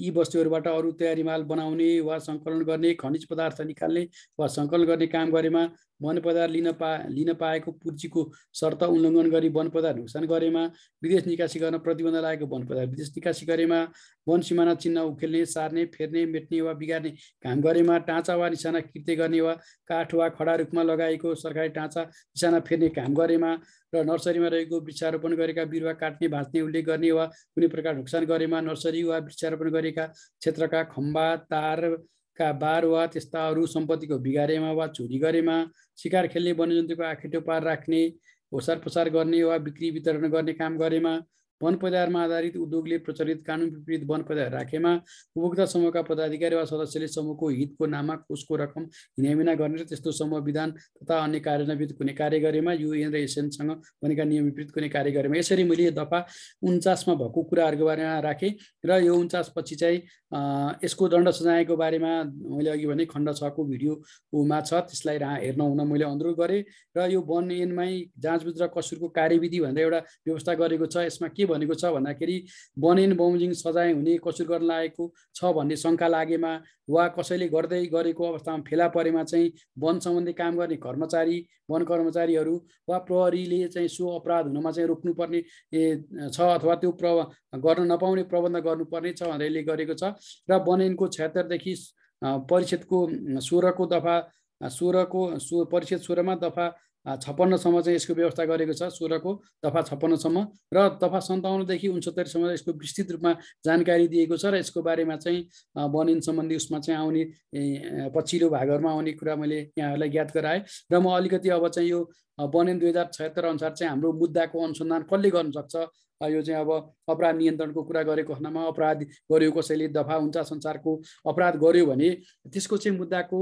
यी वस्तुहरूबाट अरू तयारी माल बनाउने वा सङ्कलन गर्ने खनिज पदार्थ निकाल्ने वा सङ्कलन गर्ने काम गरेमा वन पदार्थ लिन पा लिन पाएको पुर्जीको शर्त उल्लङ्घन गरी वन पदार्थ नोक्सान गरेमा विदेश निकासी गर्न प्रतिबन्ध लागेको वन पदार्थ विदेश निकासी गरेमा वन सिमाना चिन्ह उखेल्ने सार्ने फेर्ने मेट्ने वा बिगार्ने काम गरेमा टाँचा वा निशाना कृत्य गर्ने वा काठ वा खडा रूपमा लगाएको सरकारी टाँचा निशाना फेर्ने काम गरेमा र नर्सरीमा रहेको वृक्षारोपण गरेका बिरुवा काट्ने भाँच्ने उल्लेख गर्ने वा कुनै प्रकार नोक्सान गरेमा नर्सरी वा वृक्षारोपण गरेका क्षेत्रका खम्बा तार का बार वा त्यस्ता अरू सम्पत्तिको बिगारेमा वा चोरी गरेमा शिकार खेल्ने वन्यजन्तुको आखेटो पार राख्ने होसार पोसार गर्ने वा बिक्री वितरण गर्ने काम गरेमा वन पैदावारमा आधारित उद्योगले प्रचलित कानुन विपरीत वन पैदावार राखेमा उपभोक्ता समूहका पदाधिकारी वा सदस्यले समूहको हितको नाममा कोषको रकम हिनामिना गर्ने र त्यस्तो समूह विधान तथा अन्य कार्यान्वित कुनै कार्य गरेमा युएन र एसएनसँग भनेका नियम विपरीत कुनै कार्य गरेमा यसरी मैले दफा उन्चासमा भएको कुराहरूको बारेमा राखेँ र यो उन्चास पछि चाहिँ यसको दण्ड सजायको बारेमा मैले अघि भने खण्ड छको भिडियोमा छ त्यसलाई हेर्न हुन मैले अनुरोध गरेँ र यो वन एनमै जाँचबुझ र कसुरको कार्यविधि भनेर एउटा व्यवस्था गरेको छ यसमा के भनेको छ भन्दाखेरि बनेन बमोजिङ सजाय हुने कसुर गर्न लागेको छ भन्ने शङ्का लागेमा वा कसैले गर्दै गरेको अवस्थामा फेला परेमा चाहिँ वन सम्बन्धी काम गर्ने कर्मचारी वन कर्मचारीहरू वा प्रहरीले चाहिँ सो अपराध हुनमा चाहिँ रोक्नुपर्ने छ अथवा त्यो प्र गर्न नपाउने प्रबन्ध गर्नुपर्ने छ भनेर गरेको छ र बनेनको छत्तरदेखि परिषदको सोह्रको दफा सोह्रको सो परिषद सोह्रमा दफा छप्पन्नसम्म चाहिँ यसको व्यवस्था गरेको छ सोह्रको दफा छप्पन्नसम्म र दफा सन्ताउन्नदेखि उन्सत्तरीसम्म यसको विस्तृत रूपमा जानकारी दिएको छ र यसको बारेमा चाहिँ वनन सम्बन्धी उसमा चाहिँ आउने पछिल्लो भागहरूमा आउने कुरा मैले यहाँहरूलाई ज्ञात गराएँ र म अलिकति अब चाहिँ यो वनन दुई हजार छयत्तर अनुसार चाहिँ हाम्रो मुद्दाको अनुसन्धान कसले गर्न सक्छ यो चाहिँ अब अपराध नियन्त्रणको कुरा गरेको खण्डमा अपराध गर्यो कसैले दफा हुन्छ संसारको अपराध गर्यो भने त्यसको चाहिँ मुद्दाको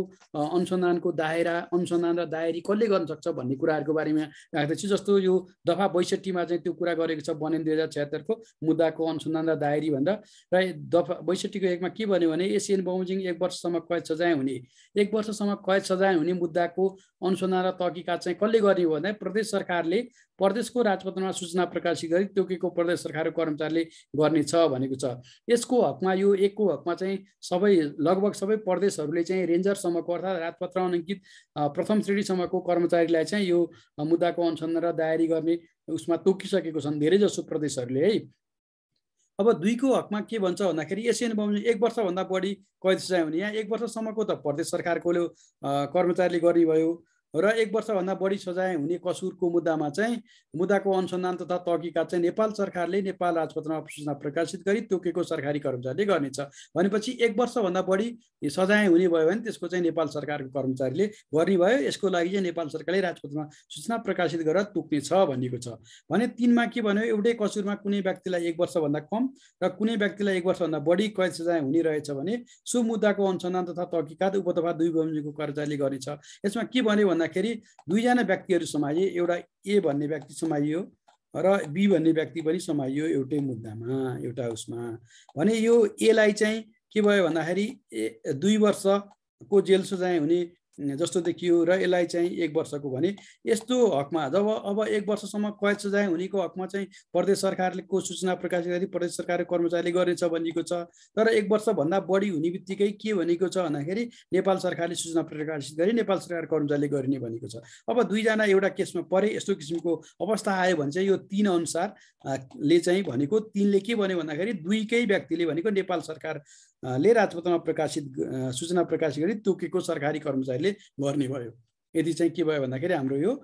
अनुसन्धानको दायरा अनुसन्धान र दायरी कसले गर्न सक्छ भन्ने कुराहरूको बारेमा राख्दैछु जस्तो यो दफा बैसठीमा चाहिँ त्यो कुरा गरेको छ बनेन दुई हजार छत्तरको मुद्दाको अनुसन्धान र दायरी भनेर र दफा बैसठीको एकमा के भन्यो भने एसियन बमोजिङ एक वर्षसम्म कैद सजाय हुने एक वर्षसम्म कैद सजाय हुने मुद्दाको अनुसन्धान र तकिका चाहिँ कसले गर्ने हो भन्दा प्रदेश सरकारले प्रदेशको राजपत्रमा सूचना प्रकाशित गरी तोकेको लागू प्रदेश सरकारको कर्मचारीले गर्नेछ भनेको छ यसको हकमा यो एकको हकमा चाहिँ सबै लगभग सबै प्रदेशहरूले चाहिँ रेन्जरसम्मको अर्थात् राजपत्र अनाङ्कित प्रथम श्रेणीसम्मको कर्मचारीलाई चाहिँ यो मुद्दाको अनुसन्धान र दायरी गर्ने उसमा तोकिसकेको छन् धेरैजसो प्रदेशहरूले है अब दुईको हकमा के भन्छ भन्दाखेरि एसियन बाहुन एक वर्षभन्दा बढी कैद सिजायो भने यहाँ एक वर्षसम्मको त प्रदेश सरकारको कर्मचारीले गर्ने भयो र एक वर्षभन्दा बढी सजाय हुने कसुरको मुद्दामा चाहिँ मुद्दाको अनुसन्धान तथा तहकिकात चाहिँ नेपाल सरकारले नेपाल राजपत्रमा सूचना प्रकाशित गरी तोकेको सरकारी कर्मचारीले गर्नेछ भनेपछि एक वर्षभन्दा बढी सजाय हुने भयो भने त्यसको चाहिँ नेपाल सरकारको कर्मचारीले गर्ने भयो यसको लागि चाहिँ नेपाल सरकारले राजपत्रमा सूचना प्रकाशित गरेर तोक्नेछ भनिएको छ भने तिनमा के भन्यो एउटै कसुरमा कुनै व्यक्तिलाई एक वर्षभन्दा कम र कुनै व्यक्तिलाई एक वर्षभन्दा बढी कैद सजाय हुने रहेछ भने सो मुद्दाको अनुसन्धान तथा तहकिकात उपतफा दुई बमजीको कर्मचारीले गर्नेछ यसमा के भन्यो भन्दाखेरि दुईजना व्यक्तिहरू समाए एउटा ए भन्ने व्यक्ति समाइयो र बी भन्ने व्यक्ति पनि समाइयो एउटै मुद्दामा एउटा उसमा भने यो एलाई चाहिँ के भयो भन्दाखेरि ए दुई वर्षको जेल सजाय हुने जस्तो देखियो र यसलाई चाहिँ एक वर्षको भने यस्तो हकमा जब अब एक वर्षसम्म कैद सजाय हुनेको हकमा चाहिँ प्रदेश सरकारको सूचना प्रकाशित गरी प्रदेश सरकारको कर्मचारीले गर्नेछ भनिएको छ तर एक वर्षभन्दा बढी हुने बित्तिकै के भनेको छ भन्दाखेरि नेपाल सरकारले सूचना प्रकाशित गरी नेपाल सरकार कर्मचारीले गरिने भनेको छ अब दुईजना एउटा केसमा परे यस्तो किसिमको अवस्था आयो भने चाहिँ यो तिन अनुसार ले चाहिँ भनेको तिनले के भन्यो भन्दाखेरि दुईकै व्यक्तिले भनेको नेपाल सरकार ले राजपत्रमा प्रकाशित सूचना प्रकाशित गरी तोकेको सरकारी कर्मचारीले गर्ने भयो यदि चाहिँ के भयो भन्दाखेरि हाम्रो यो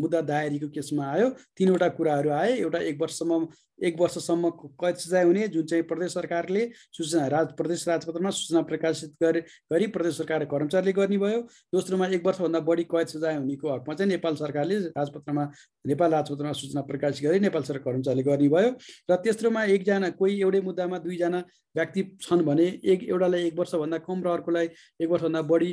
मुद्दा दायरीको केसमा आयो तिनवटा कुराहरू आए एउटा एक वर्षसम्म एक वर्षसम्म कैद सजाय हुने जुन चाहिँ प्रदेश सरकारले सूचना राज प्रदेश राजपत्रमा सूचना प्रकाशित गरे गरी प्रदेश सरकार कर्मचारीले गर्ने भयो दोस्रोमा एक वर्षभन्दा बढी कैद सजाय हुनेको हकमा चाहिँ नेपाल सरकारले राजपत्रमा नेपाल राजपत्रमा सूचना प्रकाशित गरी नेपाल सरकार कर्मचारीले गर्ने भयो र तेस्रोमा एकजना कोही एउटै मुद्दामा दुईजना व्यक्ति छन् भने एक एउटालाई एक वर्षभन्दा कम र अर्कोलाई एक वर्षभन्दा बढी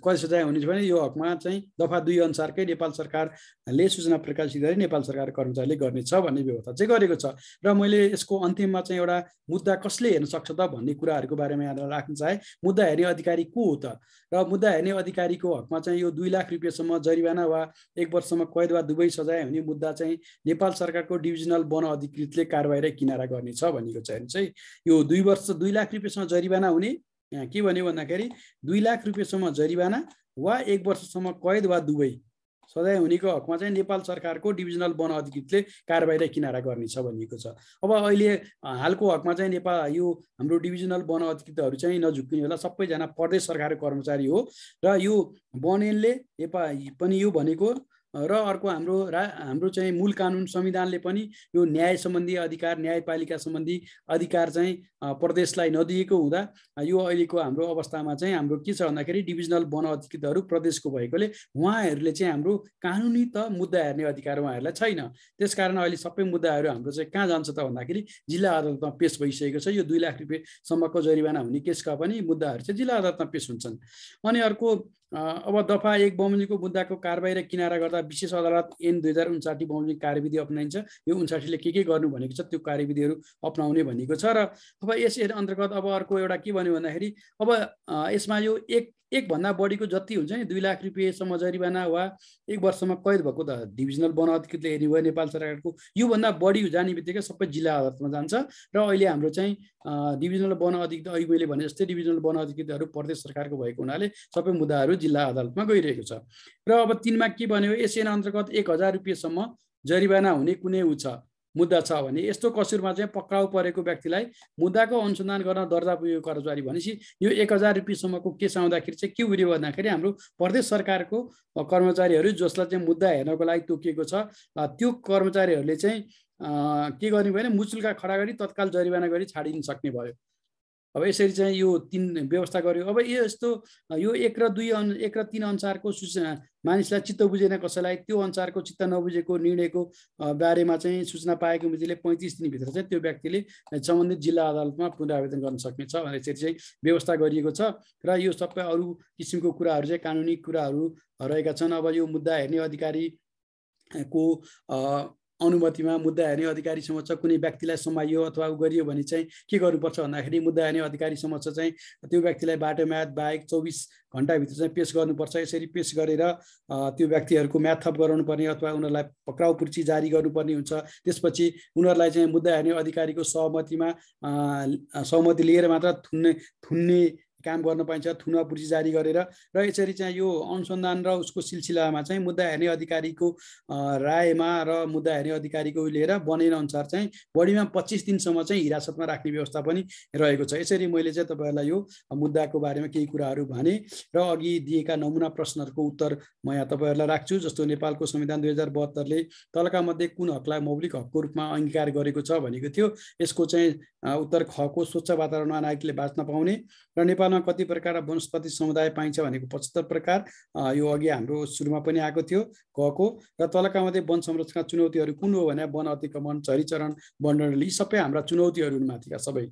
कैद सजाय हुनेछ भने यो हकमा चाहिँ दफा दुई अनुसारकै नेपाल सरकारले सूचना प्रकाशित गरी नेपाल सरकार कर्मचारीले गर्नेछ भन्ने व्यवस्था चाहिँ गरेको छ र मैले यसको अन्तिममा चाहिँ एउटा मुद्दा कसले हेर्न सक्छ त भन्ने कुराहरूको बारेमा याद राख्न चाहे मुद्दा हेर्ने अधिकारी को हो त र मुद्दा हेर्ने अधिकारीको हकमा चाहिँ यो दुई लाख रुपियाँसम्म जरिवाना वा एक वर्षसम्म कैद वा दुवै सजाय हुने मुद्दा चाहिँ नेपाल सरकारको डिभिजनल वन अधिकृतले कारवाही र किनारा गर्नेछ भनेको चाहिँ चाहिँ यो दुई वर्ष दुई लाख रुपियाँसम्म जरिवाना हुने के भन्यो भन्दाखेरि दुई लाख रुपियाँसम्म जरिवाना वा एक वर्षसम्म कैद वा दुवै सधैँ हुनेको हकमा चाहिँ नेपाल सरकारको डिभिजनल वन अधिकृतले र किनारा गर्नेछ भनिएको छ अब अहिले हालको हकमा चाहिँ नेपाल यो हाम्रो डिभिजनल वन अधिकृतहरू चाहिँ नझुक्किने होला सबैजना प्रदेश सरकारको कर्मचारी हो र यो वनएनले पनि यो भनेको र अर्को हाम्रो रा हाम्रो चाहिँ मूल कानुन संविधानले पनि यो न्याय सम्बन्धी अधिकार न्यायपालिका सम्बन्धी अधिकार चाहिँ प्रदेशलाई नदिएको हुँदा यो अहिलेको हाम्रो अवस्थामा चाहिँ हाम्रो के छ भन्दाखेरि डिभिजनल वन अधिकृतहरू प्रदेशको भएकोले उहाँहरूले चाहिँ हाम्रो कानुनी त मुद्दा हेर्ने अधिकार उहाँहरूलाई छैन त्यसकारण अहिले सबै मुद्दाहरू हाम्रो चाहिँ कहाँ जान्छ त भन्दाखेरि जिल्ला अदालतमा पेस भइसकेको छ यो दुई लाख रुपियाँसम्मको जरिवाना हुने केसका पनि मुद्दाहरू चाहिँ जिल्ला अदालतमा पेस हुन्छन् अनि अर्को अब दफा एक बमोजिमको मुद्दाको कारवाही र किनारा गर्दा विशेष अदालत एन दुई हजार उन्साठी बमोजिम कार्यविधि अप्नाइन्छ यो उन्साठीले के के गर्नु भनेको छ त्यो कार्यविधिहरू अप्नाउने भनेको छ र अब यस अन्तर्गत अब अर्को एउटा के भन्यो भन्दाखेरि अब यसमा यो एक एकभन्दा बढीको जति हुन्छ नि दुई लाख रुपियाँसम्म जरिवाना वा एक वर्षमा कैद भएको त डिभिजनल वन अधिकृतले हेर्ने भयो नेपाल सरकारको योभन्दा बढी जाने बित्तिकै सबै जिल्ला अदालतमा जान्छ र अहिले हाम्रो चाहिँ डिभिजनल वन अधिकृत अघि मैले भने जस्तै डिभिजनल वन अधिकृतहरू प्रदेश सरकारको भएको हुनाले सबै मुद्दाहरू जिल्ला अदालतमा गइरहेको छ र अब तिनमा के भन्यो एसएन अन्तर्गत एक हजार रुपियाँसम्म जरिवाना हुने कुनै ऊ छ मुद्दा छ भने यस्तो कसुरमा चाहिँ पक्राउ परेको व्यक्तिलाई मुद्दाको अनुसन्धान गर्न दर्ता पुगेको कर्मचारी भनेपछि यो एक हजार रुपियाँसम्मको केस आउँदाखेरि चाहिँ के उयो भन्दाखेरि हाम्रो प्रदेश सरकारको कर्मचारीहरू जसलाई चाहिँ मुद्दा हेर्नको लागि तोकिएको छ त्यो कर्मचारीहरूले चाहिँ के गर्ने भयो भने मुचुल्का खडा गरी तत्काल जरिवाना गरी छाडिन सक्ने भयो अब यसरी चाहिँ यो तिन व्यवस्था गर्यो अब यो यस्तो यो एक र दुई अनु एक र तिन अनुसारको सूचना मानिसलाई चित्त बुझेन कसैलाई त्यो अनुसारको चित्त नबुझेको निर्णयको बारेमा चाहिँ सूचना पाएको मितिले पैँतिस दिनभित्र चाहिँ त्यो व्यक्तिले सम्बन्धित जिल्ला अदालतमा पुनरावेदन गर्न सक्नेछ भनेर यसरी चाहिँ व्यवस्था गरिएको छ र यो सबै अरू किसिमको कुराहरू चाहिँ कानुनी कुराहरू रहेका छन् अब यो मुद्दा हेर्ने अधिकारी को अनुमतिमा मुद्दा हेर्ने अधिकारी समक्ष कुनै व्यक्तिलाई समाइयो अथवा ऊ गरियो भने चाहिँ के गर्नुपर्छ भन्दाखेरि मुद्दा हेर्ने अधिकारी समक्ष चाहिँ त्यो व्यक्तिलाई बाटो म्याथ बाहेक चौबिस घन्टाभित्र चाहिँ पेस गर्नुपर्छ यसरी पेस गरेर त्यो व्यक्तिहरूको म्याथ थप पर्ने अथवा उनीहरूलाई पक्राउ पुर्ची जारी गर्नुपर्ने हुन्छ त्यसपछि उनीहरूलाई चाहिँ मुद्दा हेर्ने अधिकारीको सहमतिमा सहमति लिएर मात्र थुन्ने थुन्ने काम गर्न पाइन्छ पुर्जी जारी गरेर र यसरी चाहिँ यो अनुसन्धान र उसको सिलसिलामा चाहिँ मुद्दा हेर्ने अधिकारीको रायमा र मुद्दा हेर्ने अधिकारीको लिएर बनेन अनुसार चाहिँ बढीमा पच्चिस दिनसम्म चाहिँ हिरासतमा राख्ने व्यवस्था पनि रहेको छ यसरी मैले चाहिँ तपाईँहरूलाई यो मुद्दाको बारेमा केही कुराहरू भने र अघि दिएका नमुना प्रश्नहरूको उत्तर म यहाँ तपाईँहरूलाई राख्छु जस्तो नेपालको संविधान दुई हजार बहत्तरले तलका मध्ये कुन हकलाई मौलिक हकको रूपमा अङ्गीकार गरेको छ भनेको थियो यसको चाहिँ उत्तर खको स्वच्छ वातावरणमा नागरिकले बाँच्न पाउने र नेपाल संतानमा कति प्रकार वनस्पति समुदाय पाइन्छ भनेको पचहत्तर प्रकार यो अघि हाम्रो सुरुमा पनि आएको थियो गएको र तलका मध्ये वन संरक्षणका चुनौतीहरू कुन हो भने वन अतिक्रमण चरीचरण वनडल यी सबै हाम्रा चुनौतीहरू चुनौतीहरूमाथिका सबै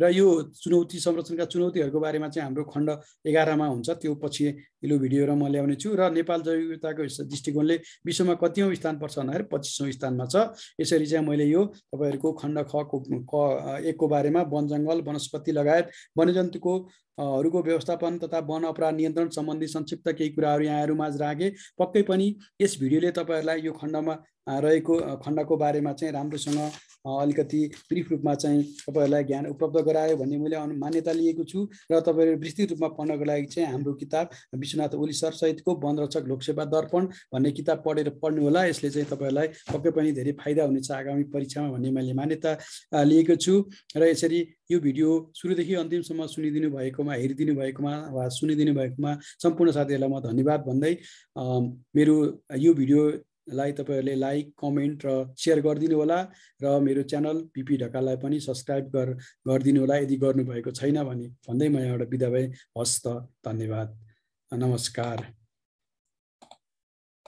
र यो चुनौती संरक्षणका चुनौतीहरूको बारेमा चाहिँ हाम्रो खण्ड एघारमा हुन्छ त्यो पछि इलो भिडियो र म ल्याउने छु र नेपाल जैविकताको दृष्टिकोणले विश्वमा कतिौँ स्थान पर्छ भन्दाखेरि पच्चिसौँ स्थानमा छ यसरी चाहिँ मैले यो तपाईँहरूको खण्ड खको क एकको बारेमा वन जङ्गल वनस्पति लगायत वनजन्तुको हरूको व्यवस्थापन तथा वन अपराध नियन्त्रण सम्बन्धी संक्षिप्त केही कुराहरू यहाँहरू माझ राखेँ पक्कै पनि यस भिडियोले तपाईँहरूलाई यो खण्डमा रहेको खण्डको बारेमा चाहिँ राम्रोसँग अलिकति ब्रिफ रूपमा चाहिँ तपाईँहरूलाई ज्ञान उपलब्ध गरायो भन्ने मैले मान्यता लिएको छु र तपाईँहरू विस्तृत रूपमा पढ्नको लागि चाहिँ हाम्रो किताब विश्वनाथ ओली सर सहितको वनरक्षक लोकसेवा दर्पण भन्ने किताब पढेर पढ्नुहोला यसले चाहिँ तपाईँहरूलाई पक्कै पनि धेरै फाइदा हुनेछ आगामी परीक्षामा भन्ने मैले मान्यता लिएको छु र यसरी यो भिडियो सुरुदेखि अन्तिमसम्म सुनिदिनु भएकोमा हेरिदिनु भएकोमा वा सुनिदिनु भएकोमा सम्पूर्ण साथीहरूलाई म धन्यवाद भन्दै मेरो यो भिडियो लाई तपाईँहरूले लाइक कमेन्ट र सेयर गरिदिनु होला र मेरो च्यानल पिपी ढकाललाई पनि सब्सक्राइब गर गरिदिनु होला यदि गर्नुभएको छैन भने भन्दै म यहाँबाट बिदा भएँ हस् त धन्यवाद नमस्कार